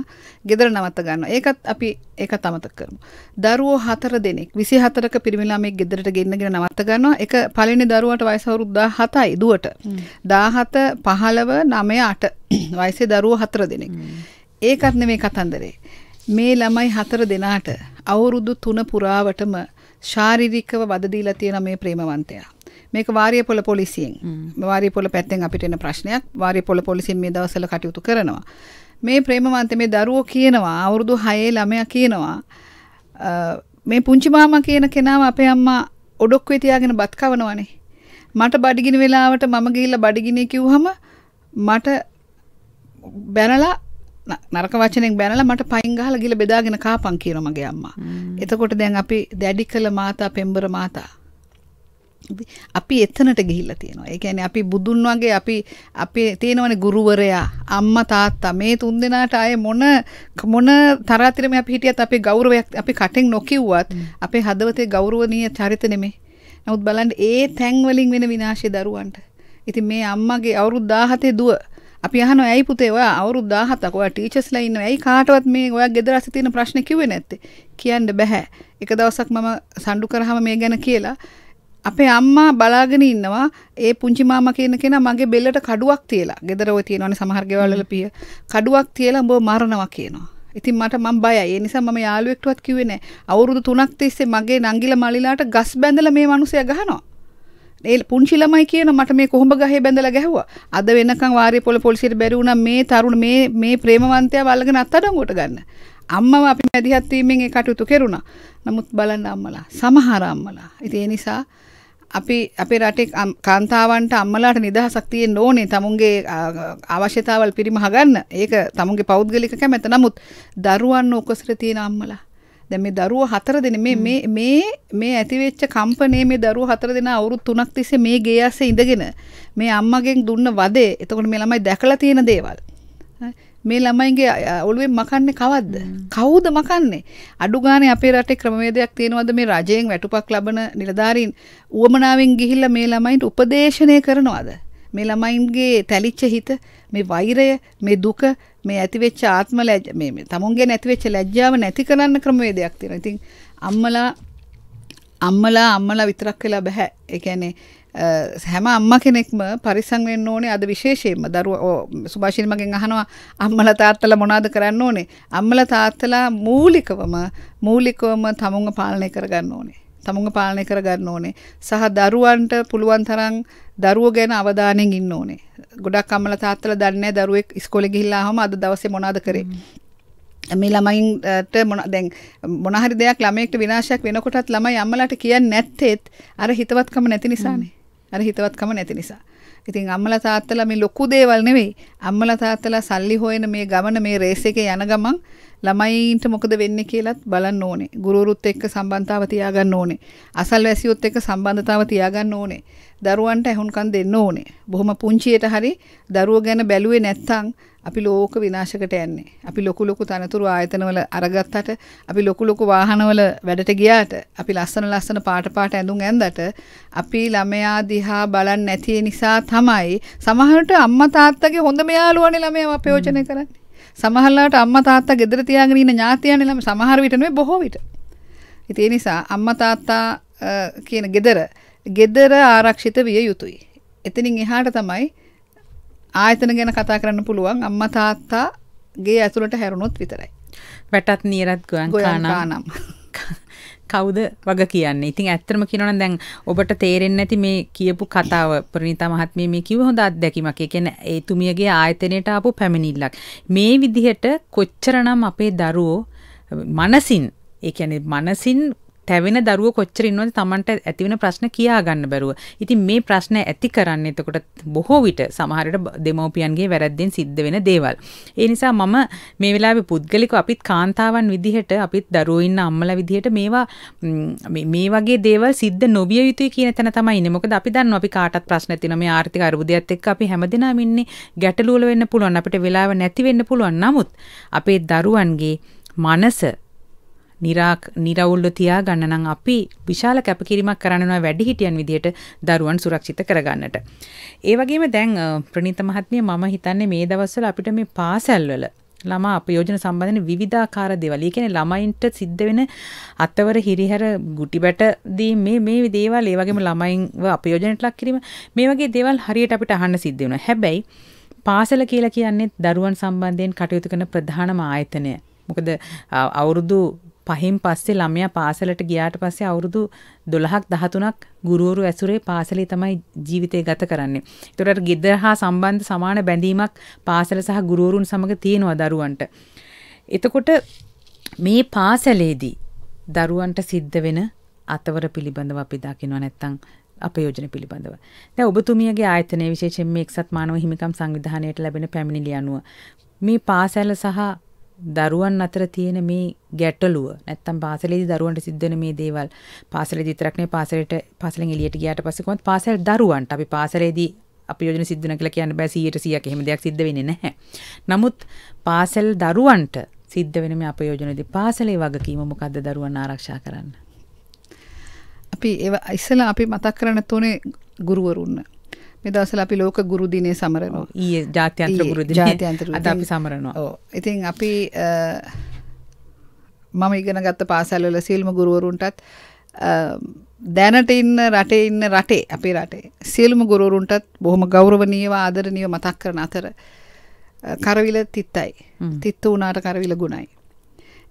ගෙදර නවත්ත ගන්නවා. ඒකත් අපි ඒකත් අමතක කරමු. දරුවෝ හතර දෙනෙක් 24ක පිරිමි ළමෙක් ගෙදරට ගෙන්නගෙන නවත්ත ගන්නවා. ඒක පළවෙනි දරුවාට වයස අවුරුදු 17යි දුවට. 17 15 9 8 වයසේ දරුවෝ හතර දෙනෙක්. ඒකත් නෙමේ කතන්දරේ. මේ ළමයි හතර දෙනාට අවුරුදු 3 පුරාවටම ශාරීරිකව වද දීලා තියෙන මේ ප්‍රේමවන්තයා. මේක වාරිය පොල පොලිසියෙන් වාරිය පොල පැත්තෙන් අපිට එන ප්‍රශ්නයක් වාරිය පොල පොලිසියෙන් මේ දවස්වල කටයුතු කරනවා මේ ප්‍රේමවන්ත මේ දරුවෝ කියනවා අවුරුදු 6 ළමයා කියනවා මේ පුංචි මාමා කියන කෙනාව අපේ අම්මා ඔඩොක්කුවේ තියාගෙන බත් කවනවනේ මට බඩගිනි වෙලාවට මම ගිහිල්ලා බඩගිනි කිව්වහම මට බැනලා නරක වචනෙන් බැනලා මට පයින් ගහලා ගිහලා බෙදාගෙන කාපන් කියනවා මගේ අම්මා. එතකොට දැන් අපි දැඩි කළ මාතා පෙම්බර මාතා අපි එතනට ගිහිල්ලා තියෙනවා. ඒ කියන්නේ අපි බුදුන් වගේ අපි අපේ තියෙනවනේ ගුරුවරයා, අම්මා තාත්තා මේ තුන්දෙනාට ආයේ මොන මොන තරාතිරම අපි හිටියත් අපේ ගෞරවයක් අපි කටෙන් නොකිව්වත් අපේ හදවතේ ගෞරවනීය චරිත නෙමේ. නමුත් බලන්න ඒ තැන් වලින් වෙන විනාශය දරුවන්ට. ඉතින් මේ අම්මගේ අවුරුදු 17 දුව අපි අහනවා ඇයි පුතේ ඔයා අවුරුදු 17ක් ඔයා ටීචර්ස්ලා ඉන්නවා ඇයි කාටවත් මේ ඔයා ගෙදර ඇසි තියෙන ප්‍රශ්න කිව්වේ නැත්තේ කියන්න බෑ එක දවසක් මම සම්ඩු කරාම මේ ගැන කියලා අපේ අම්මා බලාගෙන ඉන්නවා ඒ පුංචි මාමා කියන කෙනා මගේ බෙල්ලට කඩුවක් තියලා. ගෙදර ඔය තියෙනවනේ සමහර ගෙවල් වල පිය. කඩුවක් තියලා උඹ මරනවා කියනවා. ඉතින් මට මම බයයි. ඒ නිසා මම යාළුවෙක්ටවත් කිව්වේ නැහැ. අවුරුදු 3ක් තිස්සේ මගේ නංගිල මලිලාට ගස් බැඳලා මේ මිනිසයා ගහනවා. ඒ පුංචි ළමයි කියන මට මේ කොහොඹ ගහේ බැඳලා ගැහුවා. අද වෙනකන් වාරිය පොළ පොලිසියට බැරි වුණා මේ තරුණ මේ මේ ප්‍රේමවන්තයා වල්ලගෙන අත්අඩංගුවට ගන්න. අම්මව අපි මැදිහත් වීමෙන් ඒ කටයුතු කෙරුණා. නමුත් බලන්න අම්මලා සමහර අම්මලා. ඉතින් ඒ නිසා අපි අපේ රටේ කාන්තාවන්ට අම්මලාට නිදහසක් තියෙන්න ඕනේ තමුන්ගේ අවශ්‍යතාවල් පිරිමහ ගන්න. ඒක තමුන්ගේ පෞද්ගලික කැමැත්ත. නමුut දරුවන් උකසර තියෙන අම්මලා දැන් මේ දරුවෝ හතර දෙනෙ මේ මේ මේ මේ ඇතිවෙච්ච කම්පණය මේ දරුවෝ හතර දෙනා අවුරුදු 3ක් තිස්සේ මේ ගේ ඇස්සේ ඉඳගෙන මේ අම්මගෙන් දුන්න වදේ එතකොට මේ ළමයි දැකලා තියෙන දේවල් මේ ළමයින්ගේ ඔළුවෙන් මකන්නේ කවද්ද? කවුද මකන්නේ? අඩු ගානේ අපේ රටේ ක්‍රමවේදයක් තියෙනවද මේ රජයෙන් වැටුපක් ලබන නිලධාරීන් උවමනාවෙන් ගිහිල්ලා මේ ළමයින්ට උපදේශනය කරනවද? මේ ළමයින්ගේ තැලිච්ච හිත මේ වෛරය මේ දුක මේ ඇතිවෙච්ච ආත්ම ලැජ්ජ මේ මේ තමුන්ගේ නැතිවෙච්ච ලැජ්ජාව නැති කරන්න ක්‍රමවේදයක් තියෙනවා. ඉතින් අම්මලා අම්මලා අම්මලා විතරක් වෙලා බෑ. ඒ කියන්නේ හැම අම්ම කෙනෙක්ම පරිසං වෙන්න ඕනේ අද විශේෂයෙන්ම දරුවෝ සුභාෂින් මගෙන් අහනවා අම්මලා තාත්තලා මොනවද කරන්න ඕනේ අම්මලා තාත්තලා මූලිකවම මූලිකවම තමුන්ව පාලනය කරගන්න ඕනේ තමුන්ව පාලනය කරගන්න ඕනේ සහ දරුවන්ට පුළුවන් තරම් දරුවෝ ගැන අවධානයෙන් ඉන්න ඕනේ ගොඩක් අම්මලා තාත්තලා දන්නේ දරුවෙක් ඉස්කෝලේ ගිහිල්ලා ආවම අද දවසේ මොනවද කරේ මේ ළමයින්ට මොන දැන් මොනහරි දෙයක් ළමයෙක්ට විනාශයක් වෙනකොටත් ළමයි අම්මලාට කියන්නේ නැත්තේත් අර හිතවත්කම නැති නිසානේ අර හිතවත්කම නැති නිසා. ඉතින් අම්මලා තාත්තලා මේ ලොකු දේවල් නෙවෙයි. අම්මලා තාත්තලා සල්ලි හොයන මේ ගමන මේ රේස් එකේ යන ගමන් ළමයින්ට මොකද වෙන්නේ කියලාත් බලන්න ඕනේ. ගුරුවරුත් එක්ක සම්බන්ධතාව තියාගන්න ඕනේ. අසල්වැසියොත් එක්ක සම්බන්ධතාව තියාගන්න ඕනේ. දරුවන්ට ඇහුම්කන් දෙන්න ඕනේ. බොහොම පුංචියට හරි දරුවෝ ගැන බැලුවේ නැත්තම් අපි ලෝක විනාශකට යන්නේ. අපි ලොකු ලොකු තනතුරු ආයතනවල අරගත්තට, අපි ලොකු ලොකු වාහනවල වැඩට ගියාට, අපි ලස්සන ලස්සන පාට පාට ඇඳුම් ඇඳට, අපි ළමයා දිහා බලන්නේ නැති නිසා තමයි සමහරට අම්මා තාත්තගේ හොඳම යාළුවනේ ළමයා ප්‍රයෝජනය කරන්නේ. සමහරලාට අම්මා තාත්තා ගෙදර තියාගෙන ඉන්න ඥාතියන් ළම සමහර විට නෙවෙයි බොහෝ විට. ඉතින් ඒ නිසා අම්මා තාත්තා කියන ගෙදර ගෙදර ආරක්ෂිත විය යුතුයි. එතනින් එහාට තමයි ආයතන ගැන කතා කරන්න පුළුවන් අම්මා තාත්තා ගේ ඇතුළට හැරුණොත් විතරයි. වැටත් නියරත් ගොයන් කානම්. කවුද වග කියන්නේ ඉතින් ඇත්තම කියනවනම් දැන් ඔබට තේරෙන්නේ නැති මේ කියපු කතාව ප්‍රණීතා මහත්මිය මේ කිව්ව හොඳ අත්දැකීමක් ඒ කියන්නේ ඒ තුමියගේ ආයතනයට ආපු පැමිණිල්ලක් මේ විදිහට කොච්චරනම් අපේ දරුවෝ මනසින් ඒ කියන්නේ මනසින් තැවෙන දරුව කොච්චර ඉන්නවද Tamanට ඇතිවෙන ප්‍රශ්න කියා ගන්න බැරුව. ඉතින් මේ ප්‍රශ්න ඇති කරන්නේ එතකොට බොහෝ විට සමහරට දෙමෝපියන්ගේ වැරැද්දෙන් සිද්ධ වෙන දේවල්. ඒ නිසා මම මේ වෙලාවේ පුද්ගලිකව අපිත් කාන්තාවන් විදිහට අපිත් දරුවෝ ඉන්න අම්මලා විදිහට මේවා මේ වගේ දේවල් සිද්ධ නොවිය යුතුයි කියන තැන තමයි ඉන්නේ. මොකද අපි දන්නවා අපි කාටත් ප්‍රශ්න තියෙනවා මේ ආර්ථික අර්බුදයත් එක්ක අපි හැමදෙනාම ඉන්නේ ගැටලු වල වෙන්න පුළුවන් අපිට වෙලාව නැති වෙන්න පුළුවන්. නමුත් අපේ දරුවන්ගේ මනස නිරාක් නිරවුල්ල තියා ගන්න නම් අපි විශාල කැපකිරීමක් කරන්නවා වැඩිහිටියන් විදිහට දරුවන් සුරක්ෂිත කරගන්නට. ඒ වගේම දැන් ප්‍රණීත මහත්මිය මම හිතන්නේ මේ දවස්වල අපිට මේ පාසල්වල ළමා අපයෝජන සම්බන්ධන විධාකාර දෙවල කියන ළමයින්ට සිද්ධ වෙන අත්තවර හිරිහැර ගුටිබැට දී මේ මේ දේවල් ඒ වගේම ළමයින්ව අපයෝජනට ලක් කිරීම මේ වගේ දේවල් හරියට අපිට අහන්න සිද්ධ වෙනවා. හැබැයි පාසල කියලා කියන්නේ දරුවන් සම්බන්ධයෙන් කටයුතු කරන ප්‍රධානම ආයතනය. මොකද අවුරුදු පහෙන් පස්සේ ළමයා පාසලට ගියාට පස්සේ අවුරුදු 12ක් 13ක් ගුරුවරු ඇසුරේ පාසලේ තමයි ජීවිතය ගත කරන්නේ. ඒතරට ගෙදර හා සම්බන්ධ සමාන බැඳීමක් පාසල සහ ගුරුවරුන් සමග තියෙනවා දරුවන්ට. එතකොට මේ පාසලේදී දරුවන්ට සිද්ධ වෙන අතවර පිළිබඳව අපි දකිනවා නැත්තම් අප යෝජන පිළිබඳව. දැන් ඔබතුමියගේ ආයතනයේ විශේෂයෙන් මේ එක්සත් මානව හිමිකම් සංවිධානයට ලැබෙන පැමිණිලි අනුව මේ පාසල සහ දරුවන් අතර තියෙන මේ ගැටලුව නැත්තම් පාසලේදී දරුවන්ට සිද්ධ වෙන මේ දේවල් පාසලේදී විතරක් නෙවෙයි පාසලේට පාසලෙන් එළියට ගියාට පස්සේ කොහොමද පාසල් දරුවන්ට අපි පාසලේදී අපි යෝජන සිද්ධ වෙන කියලා කියන්න බෑ 100%ක් එහෙම දෙයක් සිද්ධ වෙන්නේ නැහැ. නමුත් පාසල් දරුවන්ට සිද්ධ වෙන මේ අපයෝජනයේදී පාසලේ වගකීම මොකද්ද දරුවන් ආරක්ෂා කරන්න? අපි ඉස්සලා අපි මතක් කරන්න තෝනේ ගුරුවරුන්න මේ දවස්වල අපි ලෝක ගුරු දිනේ සමරනවා. ඊයේ ජාත්‍යන්තර ගුරු දිනේ. ජාත්‍යන්තර අද අපි සමරනවා. ඔව්. ඉතින් අපි මම ඉගෙන ගත්ත පාසල් වල සියලුම ගුරුවරුන්ටත් දැනට ඉන්න රටේ ඉන්න රටේ අපේ රටේ සියලුම ගුරුවරුන්ටත් බොහොම ගෞරවනීයව ආදරණීයව මතක් කරන අතර කරවිල තිත්තයි. තිත්ත උනාට කරවිල ගුණයි.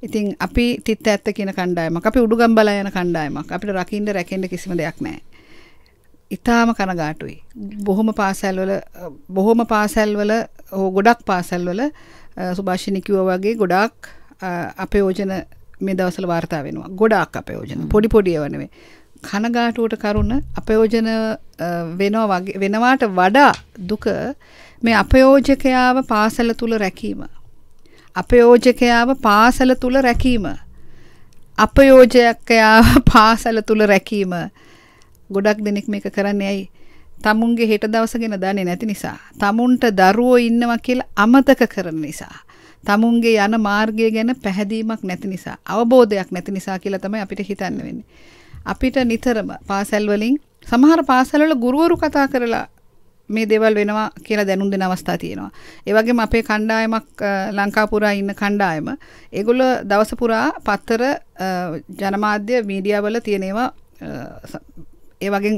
ඉතින් අපි තිත්ත ඇත්ත කියන කණ්ඩායමක්. අපි උඩුගම් බලා යන කණ්ඩායමක්. අපිට රකින්න රැකෙන්න කිසිම දෙයක් නැහැ. ඉතාම කනගාටුයි. බොහොම පාසැල්වල බොහොම පාසැල්වල හෝ ගොඩක් පාසැල්වල සුභාෂිණි කිව්වා වගේ ගොඩාක් අපයෝජන මේ දවස්වල වාර්තා වෙනවා. ගොඩාක් අපයෝජන. පොඩි පොඩි ඒවා නෙවෙයි. කනගාටුවට කරුණ අපයෝජන වෙනවා වගේ වෙනවාට වඩා දුක මේ අපයෝජකයාව පාසල තුල රැකීම. අපයෝජකයාව පාසල තුල රැකීම. අපයෝජකයාව පාසල තුල රැකීම. ගොඩක් දෙනෙක් මේක කරන්නේ ඇයි තමුන්ගේ හෙට දවස ගැන දන්නේ නැති නිසා තමුන්ට දරුවෝ ඉන්නවා කියලා අමතක කරන නිසා තමුන්ගේ යන මාර්ගය ගැන පැහැදීමක් නැති නිසා අවබෝධයක් නැති නිසා කියලා තමයි අපිට හිතන්න වෙන්නේ අපිට නිතරම පාසල් වලින් සමහර පාසල්වල ගුරුවරු කතා කරලා මේ දේවල් වෙනවා කියලා දැනුම් දෙන අවස්ථා තියෙනවා. ඒ වගේම අපේ කණ්ඩායමක් ලංකාපුරා ඉන්න කණ්ඩායම ඒගොල්ලෝ දවස පුරා පත්තර ජනමාධ්‍ය මීඩියා වල තියෙනවා ඒවගේ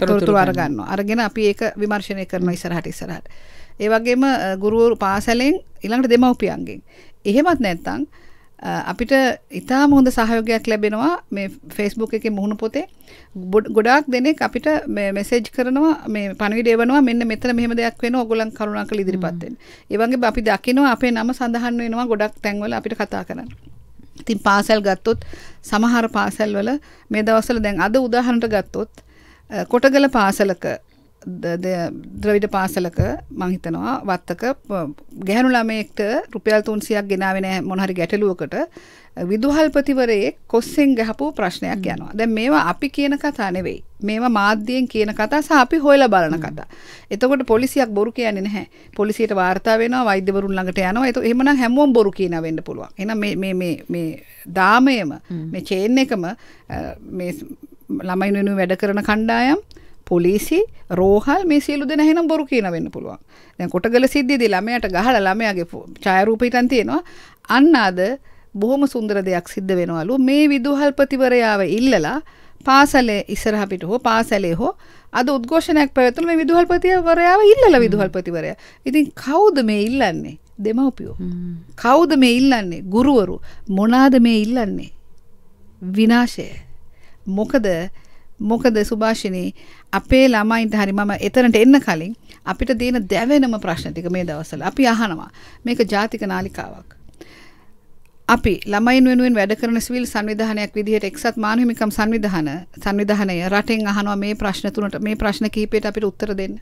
තොරතුරු අරගන්න අරගෙන අපි ඒක විමර්ශනය කරන ඉස්සරහට ඉස්සරහට. ඒ වගේම ගුරුවරු පාසලෙන් ඊළඟට දෙමව්පියන්ගෙන්. එහෙමත් නැත්නම් අපිට ඉතාම හොඳ සහයෝගයක් ලැබෙනවා මේ ෆේස්බුක් එකේ මුහුණු පොතේ ගොඩාක් දෙනෙක් අපිට මේ මෙසේජ් කරනවා මේ පණිවිඩය වෙනවා මෙන්න මෙතන මෙහෙම දෙයක් වෙනවා ඔයගොල්ලන් කරුණාකර ඉදිරිපත් වෙන්න. ඒ වගේම අපි දකිනවා අපේ නම සඳහන් වෙනවා ගොඩක් තැන්වල අපිට කතා කරන්න. ඉතින් පාසල් ගත්තොත් සමහර පාසල් වල මේ දවස්වල දැන් අද උදාහරණට ගත්තොත් කොටගල පාසලක ද්‍රවිඩ පාසලක මං හිතනවා වත්තක ගැහණු ළමයෙක්ට රුපියල් 300ක් ගෙනාවේ නැහැ මොන හරි ගැටලුවකට විදුහල්පතිවරයේ කොස්සෙන් ගහපු ප්‍රශ්නයක් යනවා. දැන් මේවා අපි කියන කතා නෙවෙයි. මේවා මාධ්‍යයෙන් කියන කතා සහ අපි හොයලා බලන කතා. එතකොට පොලිසියක් බොරු කියන්නේ නැහැ. පොලිසියට වාර්තා වෙනවා වෛද්‍යවරුන් ළඟට යනවා. ඒක එහෙමනම් හැමෝම බොරු කියනවා වෙන්න පුළුවන්. එහෙනම් මේ මේ මේ මේ දාමයම මේ චේන් එකම මේ ළමයින් වෙනුවෙන් වැඩ කරන කණ්ඩායම් පොලිසි රෝහල් මේ සියලු දෙන හෙනම් බොරු කියන වෙන්න පුළුවන්. දැන් කොටගල සිද්ධියේදී ළමයාට ගහලා ළමයාගේ ඡායාරූප හිටන් තියෙනවා. අන්න අද බොහොම සුන්දර දෙයක් සිද්ධ වෙනවලු මේ විදුහල්පතිවරයාව ඉල්ලලා පාසලේ ඉස්සරහ පිට හෝ පාසලේ හෝ අද උද්ඝෝෂණයක් පැවැතුණු මේ විදුහල්පතිවරයාව ඉල්ලලා විදුහල්පතිවරයා. ඉතින් කවුද මේ ඉල්ලන්නේ? දෙමව්පියෝ. කවුද මේ ඉල්ලන්නේ? ගුරුවරු. මොනාද මේ ඉල්ලන්නේ? විනාශය. මොකද මොකද සුභාෂිනී අපේ ළමයින්ට හරි මම එතනට එන්න කලින් අපිට දෙන දැවෙනම ප්‍රශ්න ටික මේ දවස්වල අපි අහනවා මේක ජාතික නාලිකාවක් අපි ළමයින් වෙනුවෙන් වැඩ කරන සිවිල් සංවිධානයක් විදිහට එක්සත් මානවහිමිකම් සංවිධාන සංවිධානය රටෙන් අහනවා මේ ප්‍රශ්න තුනට මේ ප්‍රශ්න කිහිපයට අපිට උත්තර දෙන්න.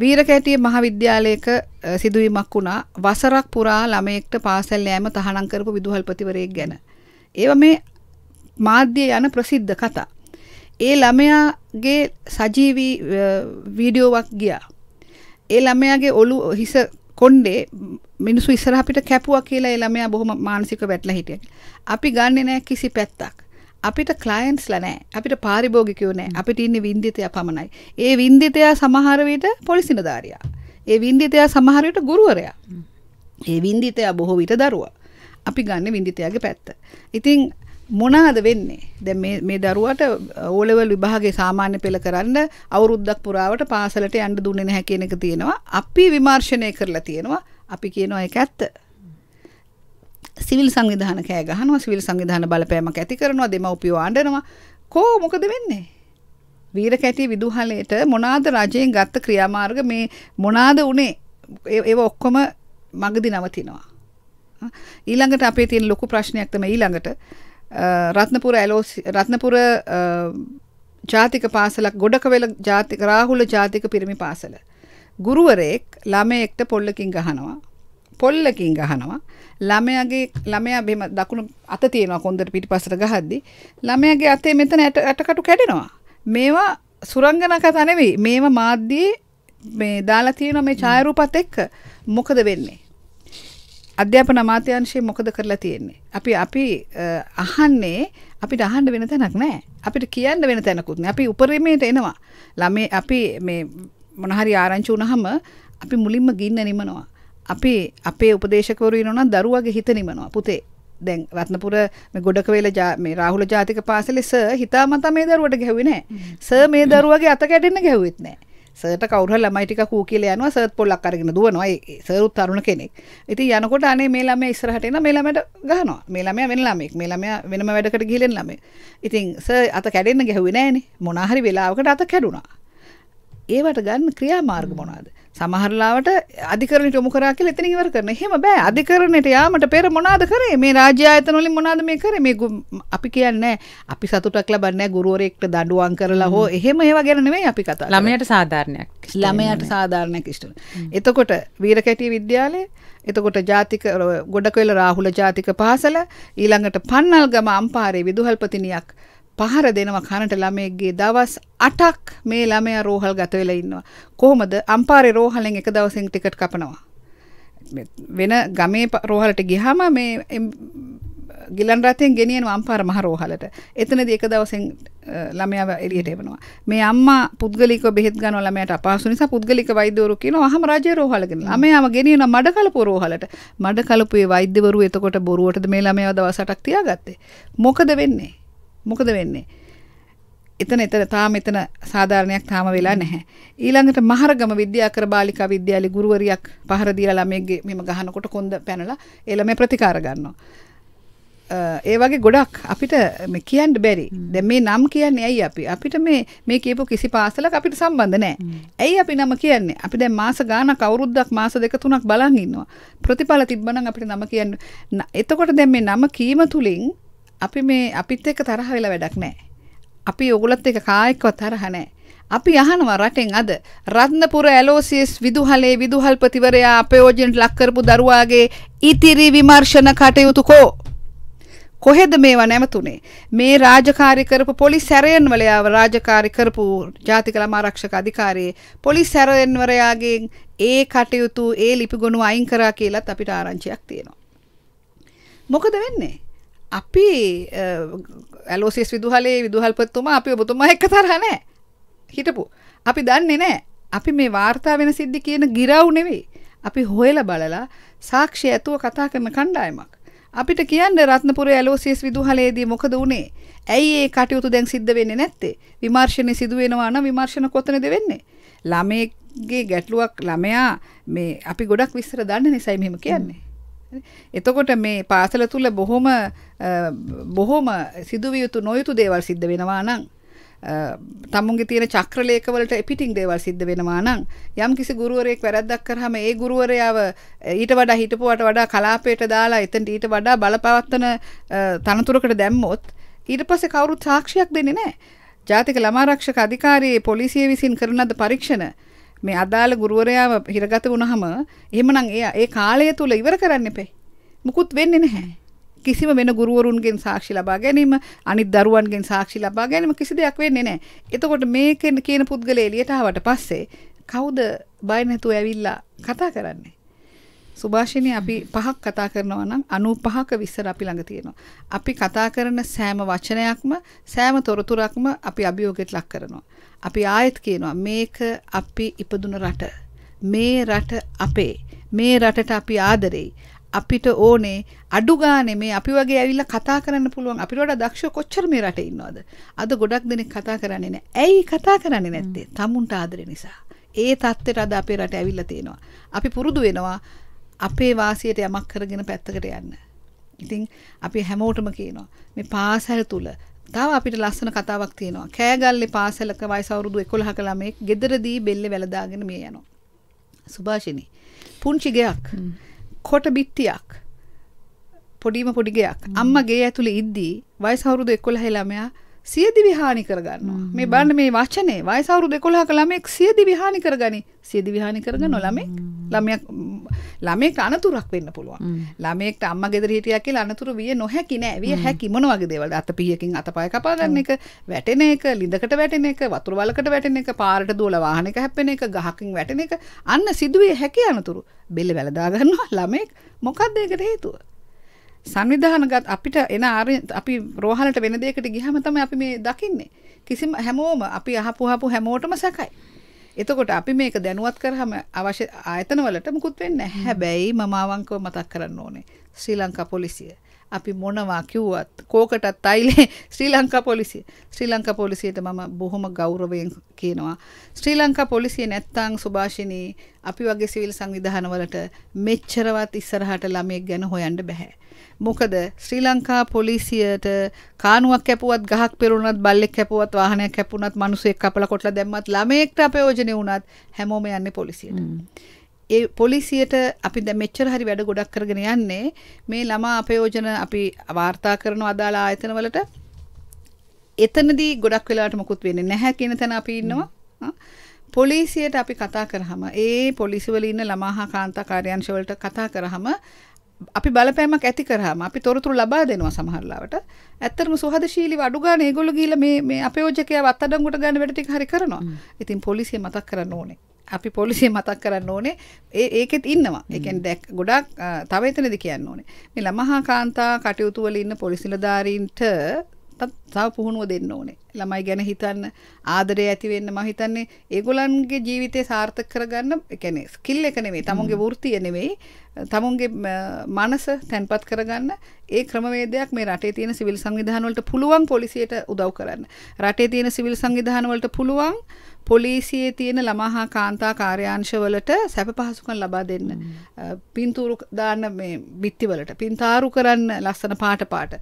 වීරකැටිය මහවිද්‍යාලයක සිදුවීමක් වුණා වසරක් පුරා ළමයෙක්ට පාසල් යෑම තහනම් කරපු විදුහල්පතිවරයෙක් ගැන. ඒව මේ මාධ්‍ය යන ප්‍රසිද්ධ කතා. ඒ ළමයාගේ සජීවී වීඩියෝවක් ගියා. ඒ ළමයාගේ ඔලු හිස කොණ්ඩේ මිනිස්සු ඉස්සරහ අපිට කැපුවා කියලා ඒ ළමයා බොහොම මානසික වැටලා හිටියා. අපි ගන්නෙ නෑ කිසි පැත්තක්. අපිට ක්ලයන්ස්ලා නෑ. අපිට පාරිභෝගිකයෝ නෑ. අපිට ඉන්නේ වින්දිතයා පමණයි. ඒ වින්දිතයා සමහර විට පොලිස් නිලධාරියා. ඒ වින්දිතයා සමහර විට ගුරුවරයා. ඒ වින්දිතයා බොහෝ විට දරුවා. අපි ගන්න වින්දිතයාගේ පැත්ත. ඉතින් මොනාද වෙන්නේ දැන් මේ මේ දරුවාට ඕලෙවල් විභාගේ සාමාන්‍ය පෙළ කරන්න අවුරුද්දක් පුරාවට පාසලට යන්න දුන්නේ නැහැ කියන එක තියෙනවා අපි විමර්ශනය කරලා තියෙනවා අපි කියනවා ඒක ඇත්ත සිවිල් සංවිධාන කෑ ගහනවා සිවිල් සංවිධාන බලපෑමක් ඇති කරනවා දෙමව්පියෝ අඬනවා කෝ මොකද වෙන්නේ වීර කැටි විදුහලේට මොනාද රජයෙන් ගත්ත ක්‍රියාමාර්ග මේ මොනාද උනේ ඒව ඔක්කොම මගදී නවතිනවා ඊළඟට අපේ තියෙන ලොකු ප්‍රශ්නයක් තමයි ඊළඟට රත්නපුර ඇලෝස් රත්නපුර ජාතික පාසලක් ගොඩකවෙල ජාතික රාහුල ජාතික පිරිමි පාසල. ගුරුවරයෙක් ළමයෙක්ට පොල්ලකින් ගහනවා. පොල්ලකින් ගහනවා. ළමයාගේ ළමයා බෙම දකුණු අත තියෙනවා කොන්දට පිටිපස්සට ගහද්දි ළමයාගේ අතේ මෙතන ඇටකටු කැඩෙනවා. මේවා සුරංගනා කතා නෙවෙයි. මේවා මාධ්‍යයේ මේ දාලා තියෙන මේ ඡායාරූපات එක්ක මොකද වෙන්නේ? අධ්‍යාපන අමාත්‍යංශයේ මොකද කරලා තියෙන්නේ? අපි අපි අහන්නේ අපිට අහන්න වෙන තැනක් නැහැ. අපිට කියන්න වෙන තැනකුත් නැහැ. අපි උපරිමයට එනවා. ළමේ අපි මේ මොන හරි ආරංචි වුණාම අපි මුලින්ම ගින්න නිමනවා. අපි අපේ උපදේශකවරු ඉන්නවනම් දරුවගේ හිත නිමනවා. පුතේ දැන් රත්නපුර ගොඩක වෙල මේ රාහුල ජාතික පාසලේ සර් හිතාමතා මේ දරුවට ගැහුවේ නැහැ. සර් මේ දරුවගේ අත කැඩෙන්න ගැහුවෙත් නැහැ. සර්ට කවරහල් මයිටික කූ කියල යනවා සර් පොල්ලක් අරගෙන දුවනවා සරුත් තරුණ කෙනෙක් ඉති යනකොට අනේ මේලාම ඉස්රහටන මේලාමට ගහනවා මේලාමය වෙනලාමෙක් මේලාමය වෙනම වැඩකට ගිලෙන් ලමේ ඉතින් ස අත කැඩෙන්න්න ගැහුවෙනෑනේ මොනාහරි වෙලාවකට අත කැඩුණා ඒවට ගන්න ක්‍රියා මාර්ග මොනාද සමහරලාවට අධිකරණයට යොමු කරා කියලා එතනින් ඉවර කරන. එහෙම බෑ. අධිකරණයට යාමට පෙර මොනවාද කරේ? මේ රාජ්‍ය ආයතන වලින් මොනවාද මේ කරේ? මේ අපි කියන්නේ අපි සතුටක් ලබන්නේ නැහැ ගුරුවරයෙක්ට දඬුවම් කරලා හෝ එහෙම ඒවා ගැන නෙමෙයි අපි කතා කරන්නේ. ළමයට සාධාරණයක්. ළමයට සාධාරණයක් ඉෂ්ට එතකොට වීරකැටි විද්‍යාලය, එතකොට ජාතික ගොඩකෙල රාහුල ජාතික පාසල, ඊළඟට පන්නල්ගම අම්පාරේ විදුහල්පතිනියක් පහර දෙනවා කනට ළමයෙක්ගේ දවස් 8ක් මේ ළමයා රෝහල් ගත වෙලා ඉන්නවා. කොහොමද? අම්පාරේ රෝහලෙන් එක දවසෙන් ටිකට් කපනවා. වෙන ගමේ රෝහලට ගියාම මේ ගිලන් රථයෙන් ගෙනියනවා අම්පාර මහ රෝහලට. එතනදී එක දවසෙන් ළමයාව එළියට එවනවා. මේ අම්මා පුද්ගලිකව බෙහෙත් ගන්නවා ළමයාට අපහසු නිසා පුද්ගලික වෛද්‍යවරු කියනවා අහම රජය රෝහලගෙන. ළමයාම ගෙනියනවා මඩකලපුව රෝහලට. මඩකලපුවේ වෛද්‍යවරු එතකොට බොරුවටද මේ ළමයාව දවස් 8ක් තියාගත්තේ. මොකද වෙන්නේ? මොකද වෙන්නේ? එතන එතන තාම එතන සාධාරණයක් තාම වෙලා නැහැ. ඊළඟට මහරගම විද්‍යාකර බාලිකා විද්‍යාලේ ගුරුවරියක් පහර දීලා ළමයෙක්ගේ මෙහෙම ගහනකොට කොන්ද පැනලා ඒ ළමයා ප්‍රතිකාර ගන්නවා. ඒ වගේ ගොඩක් අපිට මේ කියන්න බැරි. දැන් මේ නම් කියන්නේ ඇයි අපි? අපිට මේ මේ කියපු කිසි පාසලක් අපිට සම්බන්ධ නැහැ. ඇයි අපි නම කියන්නේ? අපි දැන් මාස ගාණක් අවුරුද්දක් මාස දෙක තුනක් බලන් ඉන්නවා. ප්‍රතිඵල තිබ්බනම් අපිට නම කියන්න. එතකොට දැන් මේ නම කීම තුලින් අපි මේ අපිත් එක්ක තරහ වෙලා වැඩක් නැහැ. අපි ඔගොල්ලත් එක්ක කායකව තරහ නැහැ. අපි අහනවා රටෙන් අද රත්නපුර ඇලෝසියස් විදුහලේ විදුහල්පතිවරයා අපයෝජනට ලක් කරපු දරුවාගේ ඉතිරි විමර්ශන කටයුතු කෝ කොහෙද මේවා නැමතුනේ මේ රාජකාරි කරපු පොලිස් සැරයන්වලයාව රාජකාරි කරපු ජාතික ළමා ආරක්ෂක අධිකාරියේ පොලිස් සැරයන්වරයාගෙන් ඒ කටයුතු ඒ ලිපිගොනු අයින් කරා කියලත් අපිට ආරංචියක් තියෙනවා මොකද වෙන්නේ අපි ඇලෝසිස් විදුහලේ විදුහල්පත්තුමා අපි ඔබතුමා එක්ක තරහ නෑ හිටපු අපි දන්නේ නෑ අපි මේ වාර්තා වෙන සිද්ධි කියන ගිරව් නෙවෙයි අපි හොයල බලලා සාක්ෂි ඇතුව කතා කරන කණ්ඩායමක් අපිට කියන්න රත්නපුර ඇලෝසිස් විදුහලේදී මොකද වුණේ ඇයි ඒ කටයුතු දැන් සිද්ධ වෙන්නේ නැත්තේ විමර්ශනය සිදුවෙනවා නම් විමර්ශන කොතනද වෙන්නේ ළමයේගේ ගැටලුවක් ළමයා මේ අපි ගොඩක් විස්තර දන්න නිසයි මෙහෙම කියන්නේ එතකොට මේ පාසල තුල බොහොම බොහොම සිදුවිය යුතු නොයුතු දේවල් සිද්ධ වෙනවා නම් තමුන්ගේ තියෙන චක්‍රලේකවලට පිටිං දේවල් සිද්ධ වෙනවා නම් යම් කිසි ගුරුවරයෙක් වැරද්දක් කරාම ඒ ගුරුවරයාව ඊට වඩා හිටපුවට වඩා කලාපයට දාලා එතනට ඊට වඩා බලපවත්තන තනතුරකට දැම්මොත් ඊට පස්සේ කවුරුත් සාක්ෂියක් දෙන්නේ නැහැ. ජාතික ළමා ආරක්ෂක අධිකාරියේ පොලිසිය විසින් කරන ලද පරීක්ෂණ මේ අදාළ ගුරුවරයාව හිරගත වුණහම එහෙමනම් ඒ ඒ කාලය තුල ඉවර කරන්න එපේ. මුකුත් වෙන්නේ නැහැ. කිසිම වෙන ගුරුවරුන්ගෙන් සාක්ෂි ලබා ගැනීම අනිත් දරුවන්ගෙන් සාක්ෂි ලබා ගැනීම කිසි දෙයක් වෙන්නේ නැහැ. එතකොට මේකෙන් කියන පුද්ගලයා එළියට ආවට පස්සේ කවුද බය නැතුව ඇවිල්ලා කතා කරන්නේ? සුභාෂිනී අපි පහක් කතා කරනවා නම් 95ක විස්තර අපි ළඟ තියෙනවා. අපි කතා කරන සෑම වචනයක්ම සෑම තොරතුරක්ම අපි අභියෝගයට ලක් කරනවා. අපි ආයෙත් කියනවා මේක අපි ඉපදුන රට මේ රට අපේ මේ රටට අපි ආදරෙයි අපිට ඕනේ අඩු ගානේ මේ අපි වගේ ඇවිල්ලා කතා කරන්න පුළුවන් අපිට වඩා දක්ෂ කොච්චර මේ රටේ ඉන්නවද අද ගොඩක් දෙනෙක් කතා කරන්නේ නැහැ ඇයි කතා කරන්නේ නැත්තේ tamunට ආදරේ නිසා ඒ தත්ත්වයට අද අපේ රට ඇවිල්ලා තියෙනවා අපි පුරුදු වෙනවා අපේ වාසියට යමක් කරගෙන පැත්තකට යන්න ඉතින් අපි හැමෝටම කියනවා මේ පාසල් තුල තව අපිට ලස්සන කතාවක් තියෙනවා. කෑගල්ලේ පාසලක වයස අවුරුදු 11ක ළමෙක් ගෙදරදී බෙල්ලේ වැලදාගෙන මිය යනවා. සුභාෂිනී. පුංචි ගෙයක්. කොට බිට්ටියක්. පොඩිම පොඩි ගෙයක්. අම්මා ගේ ඇතුලේ ඉද්දී වයස අවුරුදු 11 ළමයා සියදිවි හානි කරගන්නවා. මේ බලන්න මේ වචනේ වයස අවුරුදු 11ක ළමෙක් සියදිවි හානි කරගනි. සියදිවි හානි කරගන ළමෙක් ළමයක් ළමෙක් අනතුරක් වෙන්න පුළුවන්. ළමෙක්ට අම්මා ගෙදර හිටියා කියලා අනතුරු විය නොහැකි නෑ. විය හැකි මොන වගේ දේවල්ද? අතපියකින් අතපය කපා ගන්න එක, වැටෙන එක, ලිඳකට වැටෙන එක, වතුර වලකට වැටෙන එක, පාරට දුවලා වාහනයක හැප්පෙන එක, ගහකින් වැටෙන එක. අන්න සිදුවේ හැකි අනතුරු. බෙල්ල වැලදා ගන්නවා ළමෙක්. මොකක්ද ඒකට හේතුව? සංවිධානගත අපිට එන ආර්ය අපි රෝහලට වෙන දෙයකට ගියහම තමයි අපි මේ දකින්නේ. කිසිම හැමෝම අපි අහපුහපු හැමෝටම සැකයි. එතකොට අපි මේක දැනුවත් කරාම අවශ්‍ය ආයතන වලට මුකුත් වෙන්නේ නැහැ. හැබැයි මම අවංකව මතක් කරන්න ඕනේ. ශ්‍රී ලංකා පොලිසිය අපි මොනවා කිව්වත් කෝකටත් තයිලේ ශ්‍රී ලංකා පොලිසිය. ශ්‍රී ලංකා පොලිසියට මම බොහොම ගෞරවයෙන් කියනවා. ශ්‍රී ලංකා පොලිසිය නැත්තං සුභාෂිනී අපි වගේ සිවිල් සංවිධාන වලට මෙච්චරවත් ඉස්සරහට ළමයෙක් ගැන හොයන්න බෑ. මොකද ශ්‍රී ලංකා පොලිසියට කානුවක් කැපුවත් ගහක් පෙරුණත් බල්ලෙක් කැපුවත් වාහනයක් කැපුණත් මිනිස්සෙක් කපලා කොටලා දැම්මත් ළමයෙක්ට අපයෝජනෙ වුණත් හැමෝම යන්නේ පොලිසියට. ඒ පොලිසියට අපි දැන් මෙච්චර හරි වැඩ ගොඩක් කරගෙන යන්නේ මේ ළමා අපයෝජන අපි වාර්තා කරන අදාළ ආයතනවලට එතනදී ගොඩක් වෙලාවට මොකුත් වෙන්නේ නැහැ කියන තැන අපි ඉන්නවා. පොලිසියට අපි කතා කරහම ඒ පොලිසිවල ඉන්න ළමා හා කාන්තා කාර්යාංශවලට කතා කරහම අපි බලපෑමක් ඇති කරාම අපි තොරතුරු ලබා දෙනවා සමහරලාවට. ඇත්තටම සුහදශීලීව අඩු ගන්න ඒගොල්ලෝ ගිහිල්ලා මේ මේ අපයෝජකයා අත්අඩංගුවට ගන්න වැඩ ටික හරි කරනවා. ඉතින් පොලිසිය මතක් කරන්න ඕනේ. අපි පොලිසිය මතක් කරන්න ඕනේ. ඒ ඒකෙත් ඉන්නවා. ඒ කියන්නේ දැක් ගොඩාක් තව එතනදි කියන්න ඕනේ. මේ ළමහා කාන්තා කටයුතු වල ඉන්න පොලිස් නිලධාරීන්ට තව පුහුණුව දෙන්න ඕනේ. ළමයි ගැන හිතන්න ආදරය ඇති වෙන්න මම හිතන්නේ ඒගොල්ලන්ගේ ජීවිතේ සාර්ථක කරගන්න, ඒ කියන්නේ ස්කිල් එක නෙමෙයි, තමුන්ගේ වෘත්තිය නෙමෙයි තමුන්ගේ මනස තැන්පත් කරගන්න ඒ ක්‍රමවේදයක් මේ රටේ තියෙන සිවිල් සංවිධානවලට පුළුවන් පොලිසියට උදව් කරන්න. රටේ තියෙන සිවිල් සංවිධානවලට පුළුවන් පොලිසියේ තියෙන ළමා හා කාන්තා කාර්යාංශවලට සැප පහසුකම් ලබා දෙන්න. පින්තූරු දාන්න මේ බිත්තිවලට පින්තාරු කරන්න ලස්සන පාට පාට.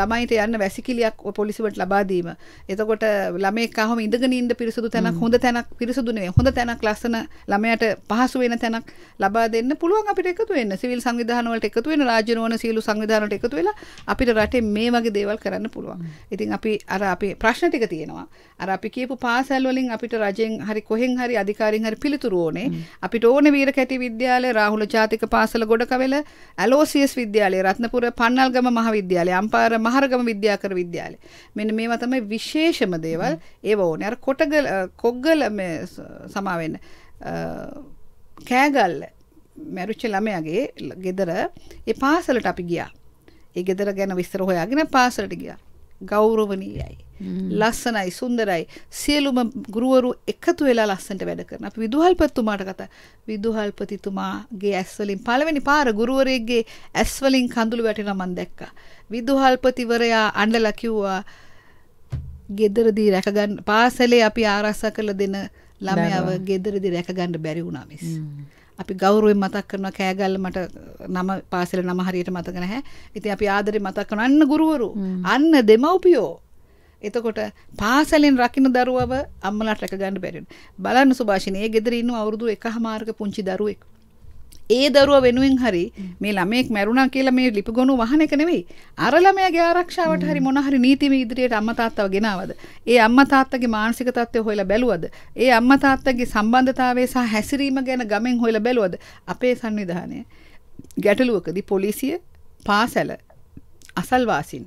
ළමයිට යන්න වැසිකිලියක් පොලිසිවට ලබා දීම. එතකොට ළමෙක් කහම ඉඳගෙන ඉන්න පිරිසුදු තැනක් හොඳ තැනක් පිරිසුදු නෙවෙයි. හොඳ තැනක් ලස්සන ළමයට පහසු වෙන තැනක් ලබා දෙන්න පුළුවන් අපිට එකතු වෙන්න. සිවිල් සංවිධාන වලට එකතු වෙන්න රාජ්‍ය නොවන සියලු සංවිධාන වලට එකතු වෙලා අපිට රටේ මේ වගේ දේවල් කරන්න පුළුවන්. ඉතින් අපි අර අපේ ප්‍රශ්න ටික තියෙනවා. අර අපි කියපු පාසල් වලින් අපිට රජෙන් හරි කොහෙන් හරි අධිකාරින් හරි පිළිතුරු ඕනේ. අපිට ඕනේ වීර කැටි විද්‍යාලය, රාහුල ජාතික පාසල ගොඩකවෙල, ඇලෝසියස් විද්‍යාලය, රත්නපුර පන්නල්ගම මහවිද්‍යාලය, අම්පාර මහරගම විද්‍යාකර විද්‍යාලය. මෙන්න මේවා තමයි විශේෂම දේවල්. ඒව ඕනේ. අර කොටගල කොග්ගල මේ සමා වෙන්න. කෑගල්ල මැරුච්ච ළමයාගේ ගෙදර ඒ පාසලට අපි ගියා. ඒ ගෙදර ගැන විස්තර හොයාගෙන පාසලට ගියා. ගෞරවනීයයි. ලස්සනයි සුන්දරයි සියලුම ගුරුවරු එකතු වෙලා ලස්සනට වැඩ කරන අපි විදුහල්පතිතුමාට කතා විදුහල්පතිතුමාගේ ඇස්වලින් පළවෙනි පාර ගුරුවරයෙක්ගේ ඇස්වලින් කඳුළු වැටෙනවා මම දැක්කා විදුහල්පතිවරයා අඬලා කිව්වා ගෙදරදී රැකගන්න පාසලේ අපි ආරක්ෂා කරලා දෙන ළමයාව ගෙදරදී රැකගන්න බැරි වුණා මිස් අපි ගෞරුවෙන් මතක් කරනවා කෑගල්ල මට නම පාසල නම හරියට මතක නැහැ. ඉතින් අපි ආදරේ මතක් කරන අන්න ගුරුවරු, අන්න දෙමව්පියෝ. එතකොට පාසලෙන් රකින්න දරුවව අම්මලාට රැක ගන්න බැරි වෙනවා. බලන්න සුභාෂිනී, ඒ ගෙදර ඉන්න අවුරුදු 1 මාර්ක පුංචි දරුවෙක්. ඒ දරුවා වෙනුවෙන් හරි මේ ළමයෙක් මැරුණා කියලා මේ ලිපිගොනු වහන එක නෙවෙයි අර ළමයාගේ ආරක්ෂාවට හරි මොන හරි නීතිමය ඉදිරියට අම්මා තාත්තව ගෙනාවද ඒ අම්මා තාත්තගේ මානසික තත්ත්වය හොයලා බැලුවද ඒ අම්මා තාත්තගේ සම්බන්ධතාවය සහ හැසිරීම ගැන ගමෙන් හොයලා බැලුවද අපේ සංවිධානය ගැටලුවකදී පොලිසිය පාසැල අසල්වාසින්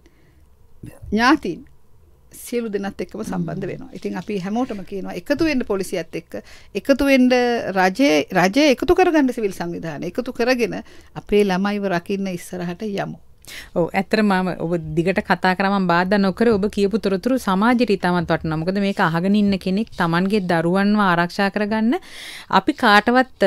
ඥාතින් සියලු දෙනත් එක්කම සම්බන්ධ වෙනවා. ඉතින් අපි හැමෝටම කියනවා එකතු වෙන්න පොලිසියත් එක්ක එකතු වෙන්න රජයේ රජය එකතු කරගන්න සිවිල් සංවිධානය එකතු කරගෙන අපේ ළමයිව රකින්න ඉස්සරහට යමු. ඔව් ඇත්තටම මම ඔබ දිගට කතා කරා මම බාධා නොකර ඔබ කියපු තොරතුරු සමාජයට ඉතාමත් වටිනවා. මොකද මේක අහගෙන ඉන්න කෙනෙක් Tamanගේ දරුවන්ව ආරක්ෂා කරගන්න අපි කාටවත්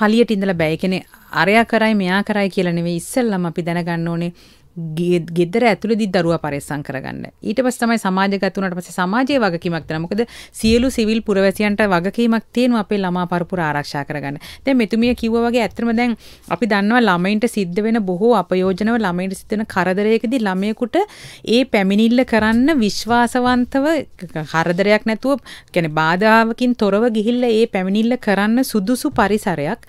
පලියට ඉඳලා බෑ. ඒ කියන්නේ අරයා කරයි මෙයා කරයි කියලා නෙවෙයි ඉස්සෙල්ලම අපි දැනගන්න ඕනේ ගෙදර ඇතුළෙදි දරුවා පරිස්සම් කරගන්න. ඊට පස්සේ තමයි සමාජගත වුණාට පස්සේ සමාජයේ වගකීමක් තියෙනවා. මොකද සියලු සිවිල් පුරවැසියන්ට වගකීමක් තියෙනවා අපේ ළමා පරපුර ආරක්ෂා කරගන්න. දැන් මෙතුමිය කිව්වා වගේ ඇත්තම දැන් අපි දන්නවා ළමයින්ට සිද්ධ වෙන බොහෝ අපයෝජනව ළමයින්ට සිද්ධ වෙන කරදරයකදී ළමයෙකුට ඒ පැමිණිල්ල කරන්න විශ්වාසවන්තව කරදරයක් නැතුව කියන්නේ බාධාවකින් තොරව ගිහිල්ලා ඒ පැමිණිල්ල කරන්න සුදුසු පරිසරයක්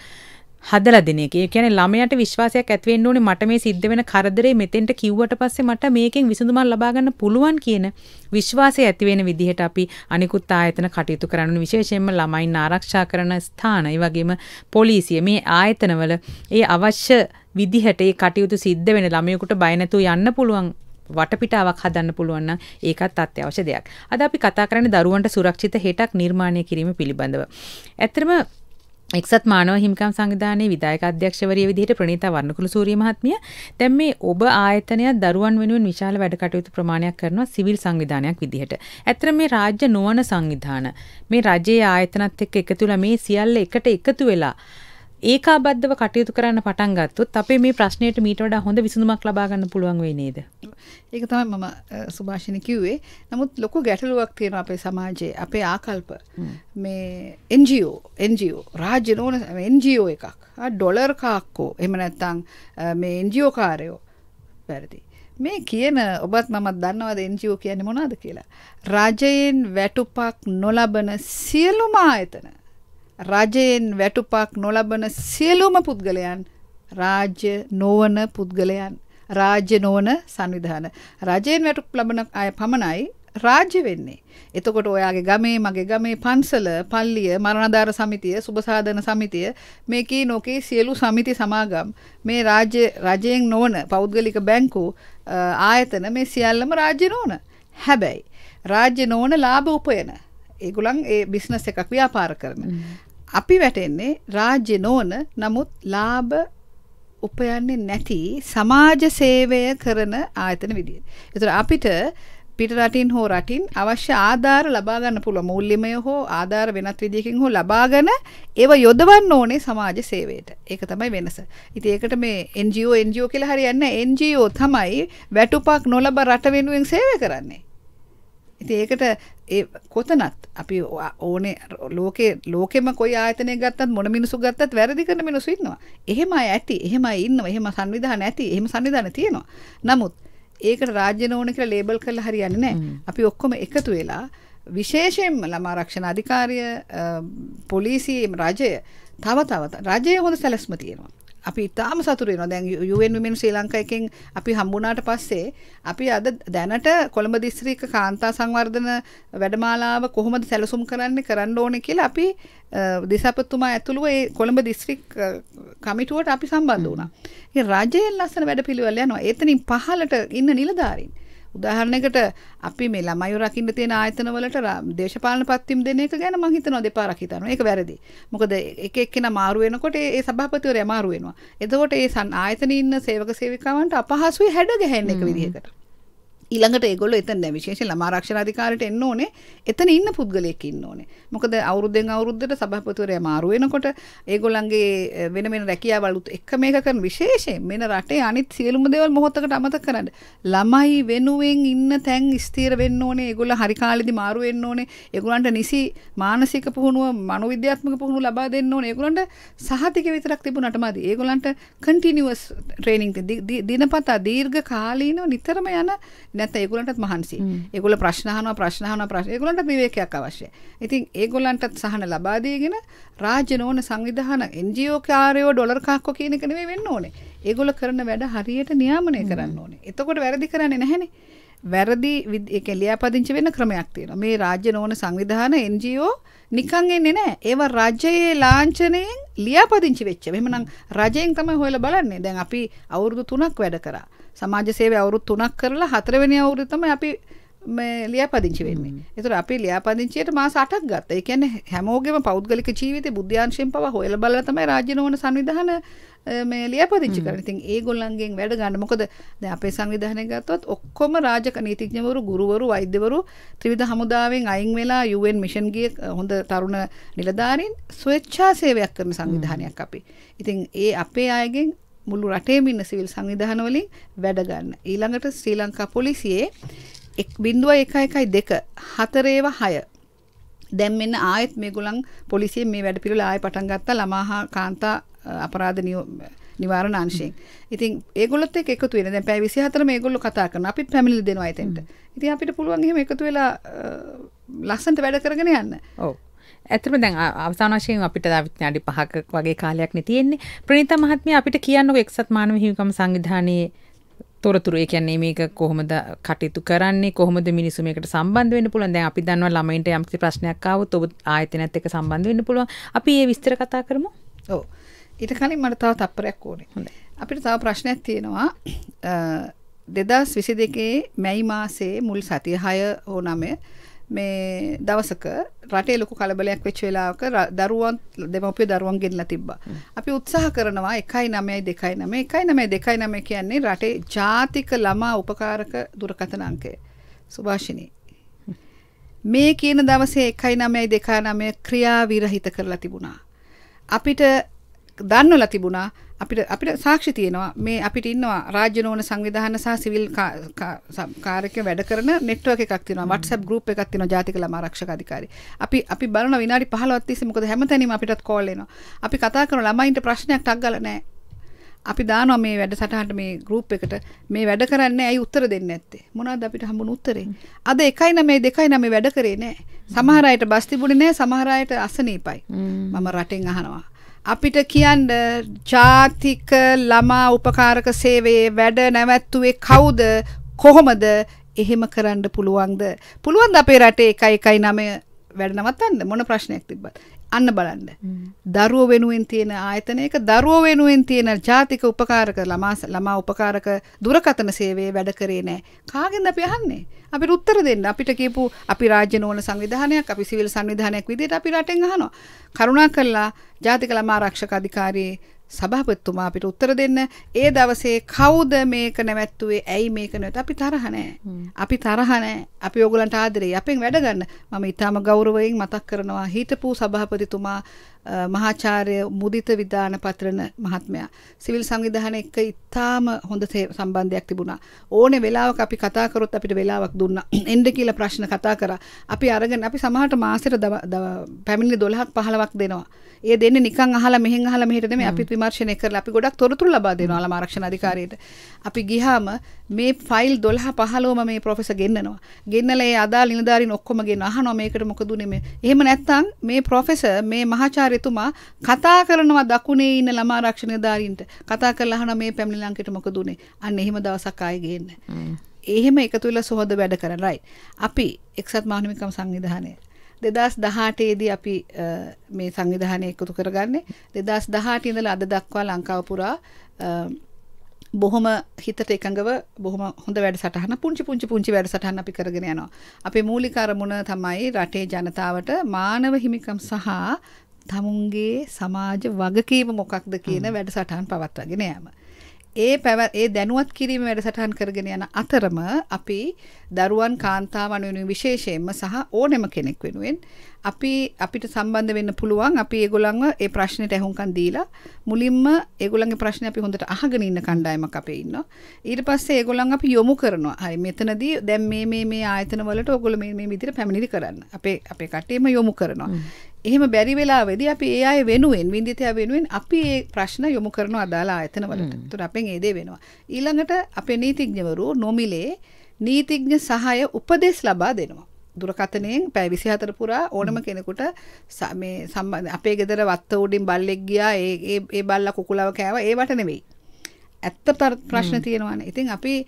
හදලා දෙන එක. ඒ කියන්නේ ළමයාට විශ්වාසයක් ඇති වෙන්න ඕනේ මට මේ සිද්ධ වෙන කරදරේ මෙතෙන්ට කිව්වට පස්සේ මට මේකෙන් විසඳුමක් ලබා ගන්න පුළුවන් කියන විශ්වාසය ඇති වෙන විදිහට අපි අනිකුත් ආයතන කටයුතු කරන්න විශේෂයෙන්ම ළමයින් ආරක්ෂා කරන ස්ථාන, ඒ වගේම පොලිසිය මේ ආයතනවල ඒ අවශ්‍ය විදිහට ඒ කටයුතු සිද්ධ වෙන ළමයෙකුට බය යන්න පුළුවන් වටපිටාවක් හදන්න පුළුවන් නම් ඒකත් අත්‍යවශ්‍ය දෙයක්. අද අපි කතා කරන්නේ දරුවන්ට සුරක්ෂිත හෙටක් නිර්මාණය කිරීම පිළිබඳව. ඇත්තටම එක්සත් මානව හිමිකම් සංවිධානයේ විධායක අධ්‍යක්ෂවරිය විදිහට ප්‍රණීතා වර්ණකුළු සූරිය මහත්මිය දැන් මේ ඔබ ආයතනය දරුවන් වෙනුවෙන් විශාල වැඩ කටයුතු ප්‍රමාණයක් කරනවා සිවිල් සංවිධානයක් විදිහට. ඇත්තට මේ රාජ්‍ය නොවන සංවිධාන මේ රජයේ ආයතනත් එක්ක එකතුලා මේ සියල්ල එකට එකතු වෙලා ඒකාබද්ධව කටයුතු කරන්න පටන් ගත්තොත් අපේ මේ ප්‍රශ්නයට මීට වඩා හොඳ විසඳුමක් ලබා ගන්න පුළුවන් වෙයි නේද? ඒක තමයි මම සුභාෂිණ කිව්වේ. නමුත් ලොකු ගැටලුවක් තියෙනවා අපේ සමාජයේ. අපේ ආකල්ප මේ NGO NGO රාජ්‍ය නෝන NGO එකක්. ඩොලර් කාක්කෝ. එහෙම නැත්නම් මේ NGO කාර්යෝ වැරදි. මේ කියන ඔබත් මමත් දන්නවද එන්ජියෝ කියන්නේ මොනවද කියලා. රජයෙන් වැටුපක් නොලබන සියලුම ආයතන රජයෙන් වැටුපක් නොලබන සියලුම පුද්ගලයන් රාජ්‍ය නොවන පුද්ගලයන් රාජ්‍ය නොවන සංවිධාන රජයෙන් වැටුප් ලබන අය පමණයි රාජ්‍ය වෙන්නේ. එතකොට ඔයාගේ ගමේ මගේ ගමේ පන්සල, පල්ලිය, මරණාධාර සමිතිය, සුබසාධන සමිතිය, මේකී නොකී සියලු සමිති සමාගම්, මේ රාජ්‍ය රජයෙන් නොවන පෞද්ගලික බැංකු ආයතන මේ සියල්ලම රාජ්‍ය නොවන. හැබැයි රාජ්‍ය නොවන ලාභ උපයන ඒගොල්ලන් ඒ බිස්නස් එකක් ව්‍යාපාර කරන. අපි වැටෙන්නේ රාජ්‍ය නොවන නමුත් ලාභ උපයන්නේ නැති සමාජ සේවය කරන ආයතන විදියට. ඒතර අපිට පිටරටින් හෝ රටින් අවශ්‍ය ආධාර ලබා ගන්න පුළුවන් මූල්‍යමය හෝ ආධාර වෙනත් විදියකින් හෝ ලබාගෙන ඒව යොදවන්න ඕනේ සමාජ සේවයට. ඒක තමයි වෙනස. ඉතින් ඒකට මේ NGO NGO කියලා හරියන්නේ නැහැ. NGO තමයි වැටුපක් නොලබ රට වෙනුවෙන් සේවය කරන්නේ. ඉතින් ඒකට ඒ කොතනත් අපි ඕනේ ලෝකේ ලෝකෙම කොයි ආයතනයක් ගත්තත් මොන මිනිසු ගත්තත් වැරදි කරන මිනිස්සු ඉන්නවා. එහෙම අය ඇති, එහෙම අය ඉන්නවා, එහෙම සංවිධාන ඇති, එහෙම සංවිධාන තියෙනවා. නමුත් ඒකට රාජ්‍ය නෝන කියලා ලේබල් කරලා හරියන්නේ නැහැ. අපි ඔක්කොම එකතු වෙලා විශේෂයෙන්ම ළමා රක්ෂණ අධිකාරිය, පොලිසිය, රජය තව තවත් රජයේ හොඳ සැලැස්ම තියෙනවා. අපි ඉතාම සතුරු වෙනවා. දැන් UN Women ශ්‍රී ලංකා එකෙන් අපි හම්බුණාට පස්සේ අපි අද දැනට කොළඹ දිස්ත්‍රික්ක කාන්තා සංවර්ධන වැඩමාලාව කොහොමද සැලසුම් කරන්නේ කරන්න ඕනේ කියලා අපි දිසපතුමා ඇතුළුව ඒ කොළඹ දිස්ත්‍රික් කමිටුවට අපි සම්බන්ධ වුණා. ඉතින් රජයෙන් ලස්සන වැඩපිළිවෙල යනවා. එතනින් පහලට ඉන්න නිලධාරීන් උදාහරණයකට අපි මේ ළමයි රකින්න තියෙන ආයතන වලට දේශපාලන පත්තිම් දෙන එක ගැන මම හිතනවා දෙපාරක් හිතනවා. ඒක වැරදි. මොකද එක එක්කෙනා මාරු වෙනකොට ඒ සභාපතිවරයා මාරු වෙනවා. එතකොට ඒ ආයතනයේ ඉන්න සේවක සේවිකාවන්ට අපහසුයි හැඩ ගැහෙන එක විදිහකට. ඊළඟට ඒගොල්ලෝ එතන දැන් විශේෂයෙන් ළමා ආරක්ෂණ අධිකාරියට එන්න ඕනේ. එතන ඉන්න පුද්ගලයෙක් ඉන්න ඕනේ. මොකද අවුරුද්දෙන් අවුරුද්දට සභාපතිවරයා මාරු වෙනකොට ඒගොල්ලන්ගේ වෙන වෙන රැකියාවලුත් එක මේක කරන විශේෂයෙන් මෙන්න රටේ අනිත් සියලුම දේවල් මොහොතකට අමතක කරන්න. ළමයි වෙනුවෙන් ඉන්න තැන් ස්ථිර වෙන්න ඕනේ. ඒගොල්ලෝ හරි කාලෙදි මාරු වෙන්න ඕනේ. ඒගොල්ලන්ට නිසි මානසික පුහුණුව, මනෝවිද්‍යාත්මක පුහුණුව ලබා දෙන්න ඕනේ. ඒගොල්ලන්ට සහතික විතරක් තිබුණාට මදි. ඒගොල්ලන්ට කන්ටිනියුවස් ට්‍රේනින්ග් දිනපතා දීර්ඝ කාලීනව නිතරම යන නැත්නම් ඒගොල්ලන්ටත් මහන්සි. ඒගොල්ලෝ ප්‍රශ්න අහනවා ප්‍රශ්න අහනවා ප්‍රශ්න. ඒගොල්ලන්ට විවේකයක් අවශ්‍යයි. ඉතින් ඒගොල්ලන්ටත් සහන ලබා දීගෙන රාජ්‍ය නොවන සංවිධාන NGO කාර්යෝ ඩොලර් කක්කෝ කියන එක නෙමෙයි වෙන්න ඕනේ. ඒගොල්ලෝ කරන වැඩ හරියට නියාමනය කරන්න ඕනේ. එතකොට වැරදි කරන්නේ නැහනේ. වැරදි ඒක ලියාපදිංචි වෙන ක්‍රමයක් තියෙනවා. මේ රාජ්‍ය නොවන සංවිධාන NGO නිකන් එන්නේ නැහැ. ඒවා රජයේ ලාංඡනයෙන් ලියාපදිංචි වෙච්ච. මෙහෙමනම් රජයෙන් තමයි හොයලා බලන්නේ. දැන් අපි අවුරුදු 3ක් වැඩ කරා. සමාජ සේවය අවුරුදු 3ක් කරලා 4 වෙනි අවුරුද්දේ තමයි අපි මේ ලියාපදිංචි වෙන්නේ. ඒතර අපි ලියාපදිංචියට මාස 8ක් ගත්තා. ඒ කියන්නේ හැමෝගෙම පෞද්ගලික ජීවිතේ බුද්ධ්‍යාංශයෙන් පවා හොයලා බලලා තමයි රාජ්‍ය නොවන සංවිධාන මේ ලියාපදිංචි කරන්නේ. ඉතින් ඒගොල්ලන්ගෙන් වැඩ ගන්න. මොකද දැන් අපේ සංවිධානය ගත්තොත් ඔක්කොම රාජක නීතිඥවරු, ගුරුවරු, වෛද්‍යවරු ත්‍රිවිධ හමුදාවෙන් අයින් වෙලා UN මිෂන් ගිය හොඳ තරුණ නිලධාරීන් ස්වේච්ඡා සේවයක් කරන සංවිධානයක් අපි. ඉතින් ඒ අපේ අයගෙන් මුළු රටේම ඉන්න සිවිල් සංවිධාන වලින් වැඩ ගන්න. ඊළඟට ශ්‍රී ලංකා පොලිසියේ 1.112 හතරේව 6 දැන් මෙන්න ආයෙත් මේගොල්ලන් පොලිසියෙන් මේ වැඩ පිළිවෙල ආයෙ පටන් ගත්තා ළමාහා කාන්තා අපරාධ නිවාරණ අංශයෙන්. ඉතින් ඒගොල්ලොත් එක්ක එකතු වෙන. දැන් පැය 24 මේගොල්ලෝ කතා කරන. අපිත් ෆැමිලි දෙනවා එතෙන්ට. ඉතින් අපිට පුළුවන් එහෙම එකතු වෙලා ලස්සනට වැඩ කරගෙන යන්න. ඔව්. ඇතම දැන් අවසාන වශයෙන් අපිට දවිත් අඩි පහක වගේ කාලයක් තියෙන්නේ ප්‍රනිත මහත්මිය අපිට කියන්නක එක්සත් මානව හිමිකම් සංවිධානයේ තොරතුරු ඒ කියන්නේ මේක කොහොමද කටයුතු කරන්නේ කොහොමද මිනිස්සු මේකට සම්බන්ධ වෙන්න පුළුවන් දැන් අපි දන්නවා ළමයින්ට යම්කිසි ප්‍රශ්නයක් ආවොත් ඔබ ආයතනයත් එක්ක සම්බන්ධ වෙන්න පුළුවන් අපි ඒ විස්තර කතා කරමු ඔව් ඊට කලින් මට තව තප්පරයක් ඕනේ හොඳයි අපිට තව ප්‍රශ්නයක් තියෙනවා දෙදස් විසි දෙකේ මැයි මාසේ මුල් සතිහය හෝ නමය මේ දවසක රටේ ලොකු කලබලයක් වෙච්ච වෙලාවක දරුවන් දෙමව්පිය දරුවන් ගෙනලා තිබ්බා. අපි උත්සාහ කරනවා 1.9 2.9 1.9 2.9 කියන්නේ රටේ ජාතික ළමා උපකාරක දුරකථන අංකය. සුභාෂිනී මේ කියන දවසේ 1.9 2.9 ක්‍රියා විරහිත කරලා තිබුණා. අපිට දන්නලා තිබුණා අපිට අපිට සාක්ෂි තියෙනවා මේ අපිට ඉන්නවා රාජ්‍ය නෝන සංවිධාන සහ සිවිල් කාර්යක වැඩ කරන network එකක් තියෙනවා WhatsApp group එකක් තියෙනවා ජාතික ළමා ආරක්ෂක අධිකාරී. අපි අපි බලන විනාඩි 15ක් තිස්සේ මොකද හැමතැනම අපිටත් call එනවා. අපි කතා කරන ළමයින්ට ප්‍රශ්නයක් ටක් ගාලා නැහැ. අපි දානවා මේ වැඩසටහනට මේ group එකට මේ වැඩ කරන්නේ ඇයි උත්තර දෙන්නේ නැත්තේ? මොනවද අපිට හම්බුන උත්තරේ? අද 1.9 2.9 වැඩ කරේ නැහැ. සමහර අයට බස් තිබුණේ නැහැ, සමහර අයට අසනීපයි. මම රටෙන් අහනවා. අපිට කියන්න ජාතික ළමා උපකාරක සේවයේ වැඩ නැවැත්තුවේ කවුද කොහොමද එහෙම කරන්න පුළුවන්ද පුළුවන් අපේ රටේ එකයි එකයි නමය වැඩ නවත්තන්න මොන ප්‍රශ්නයක් තිබ්බත් අන්න බලන්න. දරුව වෙනුවෙන් තියෙන ආයතනයක දරුව වෙනුවෙන් තියෙන ජාතික උපකාරක ළමා ළමා උපකාරක දුරකථන සේවයේ වැඩ කරේ නැහැ. කාගෙන්ද අපි අහන්නේ? අපිට උත්තර දෙන්න. අපිට කියපු අපි රාජ්‍ය නෝන සංවිධානයක්, අපි සිවිල් සංවිධානයක් විදිහට අපි රටෙන් අහනවා. කරුණාකරලා ජාතික ළමා ආරක්ෂක අධිකාරියේ සභාපතිතුමා අපිට උත්තර දෙන්න ඒ දවසේ කවුද මේක නැවැත්තුවේ ඇයි මේක නැවත අපි තරහ නැහැ අපි තරහ නැහැ අපි ඕගලන්ට ආදරේ අපෙන් වැඩ ගන්න මම ඊටාම ගෞරවයෙන් මතක් කරනවා හිටපු සභාපතිතුමා මහාචාර්ය මුදිත විධාන පත්‍රන මහත්මයා සිවිල් සංවිධාන එක්ක ඉතාම හොඳ සම්බන්ධයක් තිබුණා ඕනේ වෙලාවක අපි කතා කරොත් අපිට වෙලාවක් දුන්නා එන්න කියලා ප්‍රශ්න කතා කරා අපි අරගෙන අපි සමහරට මාසෙට පැමිණිලි 12ක් 15ක් දෙනවා ඒ දෙන්නේ නිකන් අහලා මෙහෙන් අහලා මෙහෙට නෙමෙයි අපිත් විමර්ශනය කරලා අපි ගොඩක් තොරතුරු ලබා දෙනවා ළමා ආරක්ෂණ අධිකාරියට අපි ගිහාම මේ ෆයිල් 12 15ම මේ ප්‍රොෆෙසර් ගෙන්නනවා ගෙන්නලා ඒ අදාළ නිලධාරීන් ඔක්කොම ගෙන අහනවා මේකට මොකද උනේ මේ එහෙම නැත්තම් මේ ප්‍රොෆෙසර් මේ මහාචාර්ය ඇමතිවරයතුමා කතා කරනවා දකුණේ ඉන්න ළමා රක්ෂණ ධාරීන්ට කතා කරලා අහනවා මේ පැමිණි ලංකෙට මොකද උනේ අන්න එහෙම දවසක් ආයේ ගේන්න එහෙම එකතු වෙලා සුහද වැඩ කරන රයිට් අපි එක්සත් මානවිකම් සංවිධානය දෙදස් දහටේදී අපි මේ සංවිධානය එකතු කරගන්නේ දෙදස් දහට ඉඳල අද දක්වා ලංකාවපුරා බොහොම හිතට එකඟව බොහොම හොඳ වැඩ සටහන පුංචි පුංචි පුංචි වැඩ සටහන් අපි කරගෙන යනවා. අපේ මූලික අරමුණ තමයි රටේ ජනතාවට මානව හිමිකම් සහ තමුන්ගේ සමාජ වගකීම මොකක්ද කියන වැඩසටහන් පවත්වාගෙන යෑම. ඒ පැව ඒ දැනුවත් කිරීම වැඩසටහන් කරගෙන යන අතරම අපි දරුවන් කාන්තාවන් වෙනුවෙන් විශේෂයෙන්ම සහ ඕනෙම කෙනෙක් වෙනුවෙන් අපි අපිට සම්බන්ධ වෙන්න පුළුවන් අපි ඒගොල්ලන්ව ඒ ප්‍රශ්නෙට ඇහුම්කන් දීලා මුලින්ම ඒගොල්ලන්ගේ ප්‍රශ්න අපි හොඳට අහගෙන ඉන්න කණ්ඩායමක් අපේ ඉන්නවා ඊට පස්සේ ඒගොල්ලන් අපි යොමු කරනවා හරි මෙතනදී දැන් මේ මේ මේ ආයතන වලට ඔයගොල්ලෝ මේ මේ විදිහට පැමිණිලි කරන්න අපේ අපේ කට්ටියම යොමු කරනවා එහෙම බැරි වෙලාවේදී අපි ඒ අය වෙනුවෙන් විඳිතයා වෙනුවෙන් අපි ඒ ප්‍රශ්න යොමු කරන අදාළ ආයතනවලට. ඒතර අපෙන් ඒ දේ වෙනවා. ඊළඟට අපේ නීතිඥවරු නොමිලේ නීතිඥ සහාය උපදෙස් ලබා දෙනවා. දුරකතනයෙන් පැය 24 පුරා ඕනම කෙනෙකුට මේ අපේ ගෙදර වත්ත උඩින් බල්ලෙක් ගියා ඒ ඒ බල්ලා කුකුලව කෑවා ඒවට නෙවෙයි. ඇත්ත ප්‍රශ්න තියෙනවානේ. ඉතින් අපි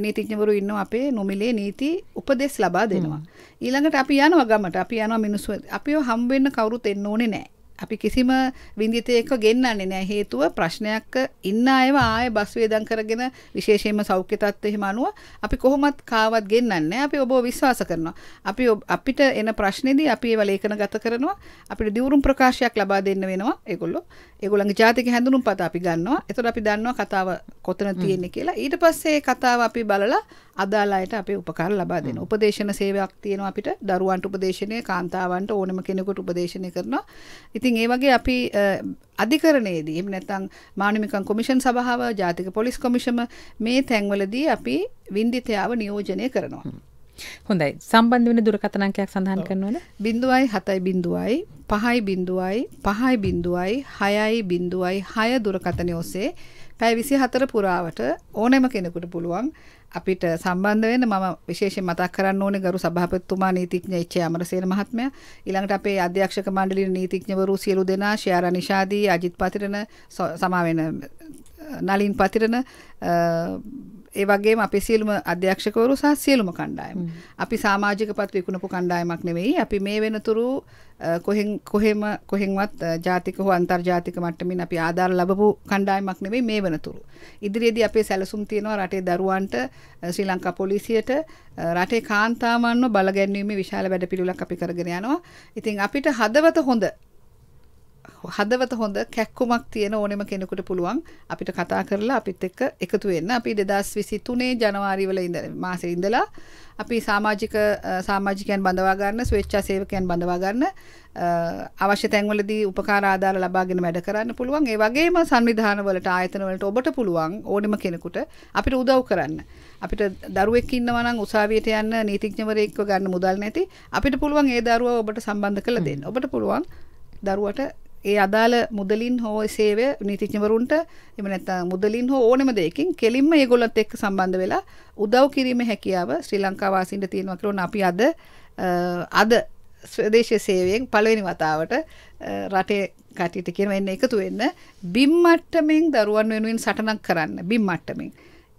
නීතිඥවරු ඉන්නවා අපේ නොමිලේ නීති උපදෙස් ලබා දෙනවා. ඊළඟට අපි යනවා ගමට. අපි යනවා මිනිස්සු අපිව හම් වෙන්න කවුරුත් එන්න ඕනේ නැහැ. අපි කිසිම විඳිතයෙක්ව ගෙන්නන්නේ නෑ හේතුව ප්‍රශ්නයක් ඉන්න අයව ආය බස් වේදම් කරගෙන විශේෂයෙන්ම සෞඛ්‍ය තත්ත්වෙම අනුව අපි කොහොමත් කාවත් ගෙන්නන්නේ අපි ඔබව විශ්වාස කරනවා අපි අපිට එන ප්‍රශ්නේදී අපි ඒව ලේඛනගත කරනවා අපිට දියුරුම් ප්‍රකාශයක් ලබා දෙන්න වෙනවා ඒගොල්ලෝ ඒගොල්ලන්ගේ ජාතික හැඳුනුම්පත අපි ගන්නවා එතකොට අපි දන්නවා කතාව කොතන තියෙන්නේ කියලා ඊට පස්සේ කතාව අපි බලලා අදාළ අයට අපේ උපකාර ලබා දෙන උපදේශන සේවයක් තියෙනවා අපිට දරුවන්ට උපදේශනය කාන්තාවන්ට ඕනම කෙනෙකුට උපදේශනය කරනවා ඉතින් ඒ වගේ අපි අධිකරණයේදී එහෙම නැත්නම් මානවිකම් කොමිෂන් සභාව ජාතික පොලිස් කොමිෂම මේ තැන්වලදී අපි වින්දිතයාව නියෝජනය කරනවා හොඳයි සම්බන්ධ වෙන දුරකථනංකයක් සඳහන් කරනවද බිඳුවයි හතයි බිඳුවයි පහයි බිඳුවයි පහයි බිඳුවයි හයයි බිඳුවයි හය දුරකථනය ඔස්සේ පැය විසි හතර පුරාවට ඕනෑම කෙනෙකුට පුළුවන් අපිට සම්බන්ධ වෙන්න මම විශේෂයෙන් මතක් කරන්න ඕනේ ගරු සභාපතිතුමා නීතිඥ එච්.ඒ. අමරසේන මහත්මයා ඊළඟට අපේ අධ්‍යක්ෂක මණ්ඩලයේ නීතිඥවරු සියලු දෙනා ශියාරා නිෂාදී අජිත් පතිරණ සමා වෙන නලින් පතිරණ ඒ වගේම අපි සියලුම අධ්‍යක්ෂකවරු සහ සියලුම කණ්ඩායම. අපි සමාජික පත් විකුණපු කණ්ඩායමක් නෙවෙයි. අපි මේ වෙනතුරු කොහෙන් කොහෙම කොහෙන්වත් ජාතික හෝ අන්තර්ජාතික මට්ටමින් අපි ආධාර ලැබපු කණ්ඩායමක් නෙවෙයි මේ වෙනතුරු. ඉදිරියේදී අපේ සැලසුම් තියෙනවා රටේ දරුවන්ට ශ්‍රී ලංකා පොලිසියට රටේ කාන්තාමන්ව බලගැන්වීමේ විශාල වැඩපිළිවෙලක් අපි කරගෙන යනවා. ඉතින් අපිට හදවත හොඳ හදවත හොඳ කැක්කුමක් තියෙන ඕනෙම කෙනෙකුට පුළුවන් අපිට කතා කරලා අපිත් එක්ක එකතු වෙන්න. අපි 2023 ජනවාරි වල ඉඳලා මාසේ ඉඳලා අපි සමාජික සමාජිකයන් බඳවා ගන්න, ස්වේච්ඡා සේවකයන් බඳවා ගන්න අවශ්‍ය තැන්වලදී උපකාර ආධාර ලබාගෙන වැඩ කරන්න පුළුවන්. ඒ වගේම සංවිධාන වලට ආයතන වලට ඔබට පුළුවන් ඕනෙම කෙනෙකුට අපිට උදව් කරන්න. අපිට දරුවෙක් ඉන්නවා නම් උසාවියට යන්න නීතිඥවරයෙක්ව ගන්න මුදල් නැති අපිට පුළුවන් ඒ දරුවා ඔබට සම්බන්ධ කරලා දෙන්න. ඔබට පුළුවන් දරුවට ඒ අදාළ මුදලින් හෝ සේවය නීතිඥවරුන්ට එම නැත්නම් මුදලින් හෝ ඕනෙම දෙයකින් කෙලින්ම ඒගොල්ලොත් එක්ක සම්බන්ධ වෙලා උදව් කිරීමේ හැකියාව ශ්‍රී ලංකා වාසීන්ට තියෙනවා කියලා අපි අද අද ස්වදේශය සේවයෙන් පළවෙනි වතාවට රටේ කටට කියන එන්න එකතු වෙන්න බිම්මට්ටමෙන් දරුවන් වෙනුවෙන් සටනක් කරන්න බිම්මට්ටමින්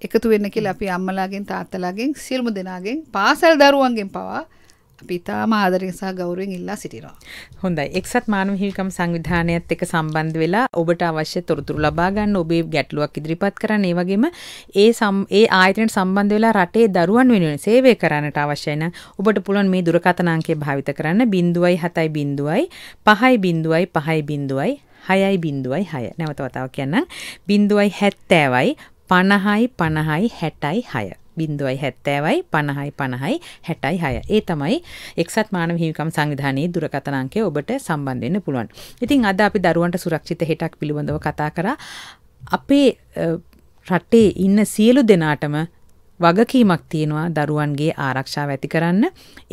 එකතු වෙන්න කියලා අපි අම්මලාගෙන් තාත්තලාගෙන් සිල්මු දෙනාගෙන් පාසල් දරුවන්ගෙන් පවා පිතා මාදරින් සහ ගෞරුවෙන් ඉල්ලා සිටිනවා. හොඳයි. එක්සත් මානව හිමිකම් සංවිධානයත් එක්ක සම්බන්ධ වෙලා ඔබට අවශ්‍ය තොරතුරු ලබා ගන්න ඔබේ ගැටලුවක් ඉදිරිපත් කරන්න. ඒ වගේම ඒ ඒ ආයතනයට සම්බන්ධ වෙලා රටේ දරුවන් වෙනුවෙන් සේවය කරන්නට අවශ්‍ය නම් ඔබට පුළුවන් මේ දුරකථන අංකය භාවිත කරන්න 0.70 5.05 5.06 6.06 නැවත වතාවක් කියන්නම් 0.70යි 50යි 50යි 60යි 6 බින්දුවයි හැත්තෑවයි පණහයි පණහයි හැටයි හය ඒ තමයි එක්සත් මානව හිමිකම් සංවිධානයේ දුරකථන අංකය ඔබට සම්බන්ධ වෙන්න පුළුවන්. ඉතින් අද අපි දරුවන්ට සුරක්ෂිත හෙටක් පිළිබඳව කතා කරා. අපේ රටේ ඉන්න සියලු දෙනාටම වගකීමක් තියෙනවා දරුවන්ගේ ආරක්ෂාව ඇති කරන්න.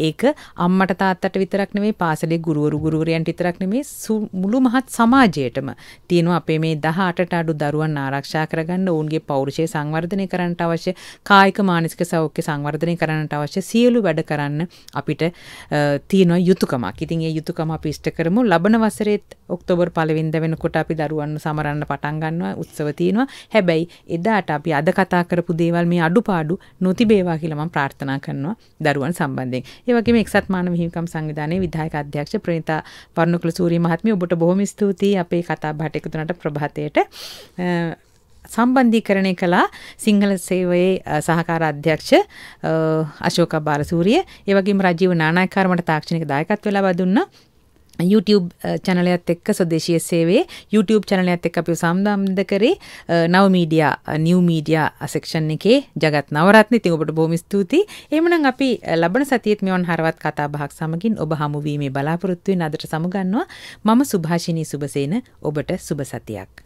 ඒක අම්මට තාත්තට විතරක් නෙමෙයි පාසලේ ගුරුවරු ගුරුවරයන්ට විතරක් නෙමෙයි මුළු මහත් සමාජයටම තියෙනවා අපේ මේ 18ට අඩු දරුවන් ආරක්ෂා කරගන්න ඔවුන්ගේ පෞරුෂය සංවර්ධනය කරන්නට අවශ්‍ය කායික මානසික සෞඛ්‍ය සංවර්ධනය කරන්නට අවශ්‍ය සියලු වැඩ කරන්න අපිට තියෙනවා යුතුයකමක්. ඉතින් ඒ යුතුයකම අපි ඉෂ්ට කරමු. ලබන වසරේත් ඔක්තෝබර් 1 වෙනකොට අපි දරුවන් සමරන්න පටන් ගන්නවා උත්සව තියෙනවා. හැබැයි එදාට අපි අද කතා කරපු දේවල් මේ අඩුපාඩු අඩු නොතිබේවා කියලා මම ප්‍රාර්ථනා කරනවා දරුවන් සම්බන්ධයෙන්. ඒ වගේම එක්සත් මානව හිමිකම් සංවිධානයේ විධායක අධ්‍යක්ෂ ප්‍රේතා වරුණකුල සූරිය මහත්මිය ඔබට බොහොම ස්තුතියි අපේ කතා බහට එකතු වුණාට ප්‍රභාතයට. සම්බන්ධීකරණය කළා සිංහල සේවයේ සහකාර අධ්‍යක්ෂ අශෝක බාලසූරිය, ඒ වගේම රජීව නානායකාරමට තාක්ෂණික දායකත්ව ලබා දුන්නා. YouTube චැනලයත් uh, එක්ක ස්වදේශීය සේවේ YouTube චැනලයත් එක්ක අපි සම්බන්ධ කරේ නව මීඩියා නිව් මීඩියා සෙක්ෂන් එකේ ජගත් නවරත්න ඉතින් ඔබට බොහොම ස්තුතියි. එහෙමනම් අපි uh, ලබන සතියේත් මෙවන් හරවත් කතා බහක් සමගින් ඔබ හමු වීමේ බලාපොරොත්තු වෙන අදට සමුගන්නවා. මම සුභාෂිනී සුබසේන ඔබට සුබ සතියක්.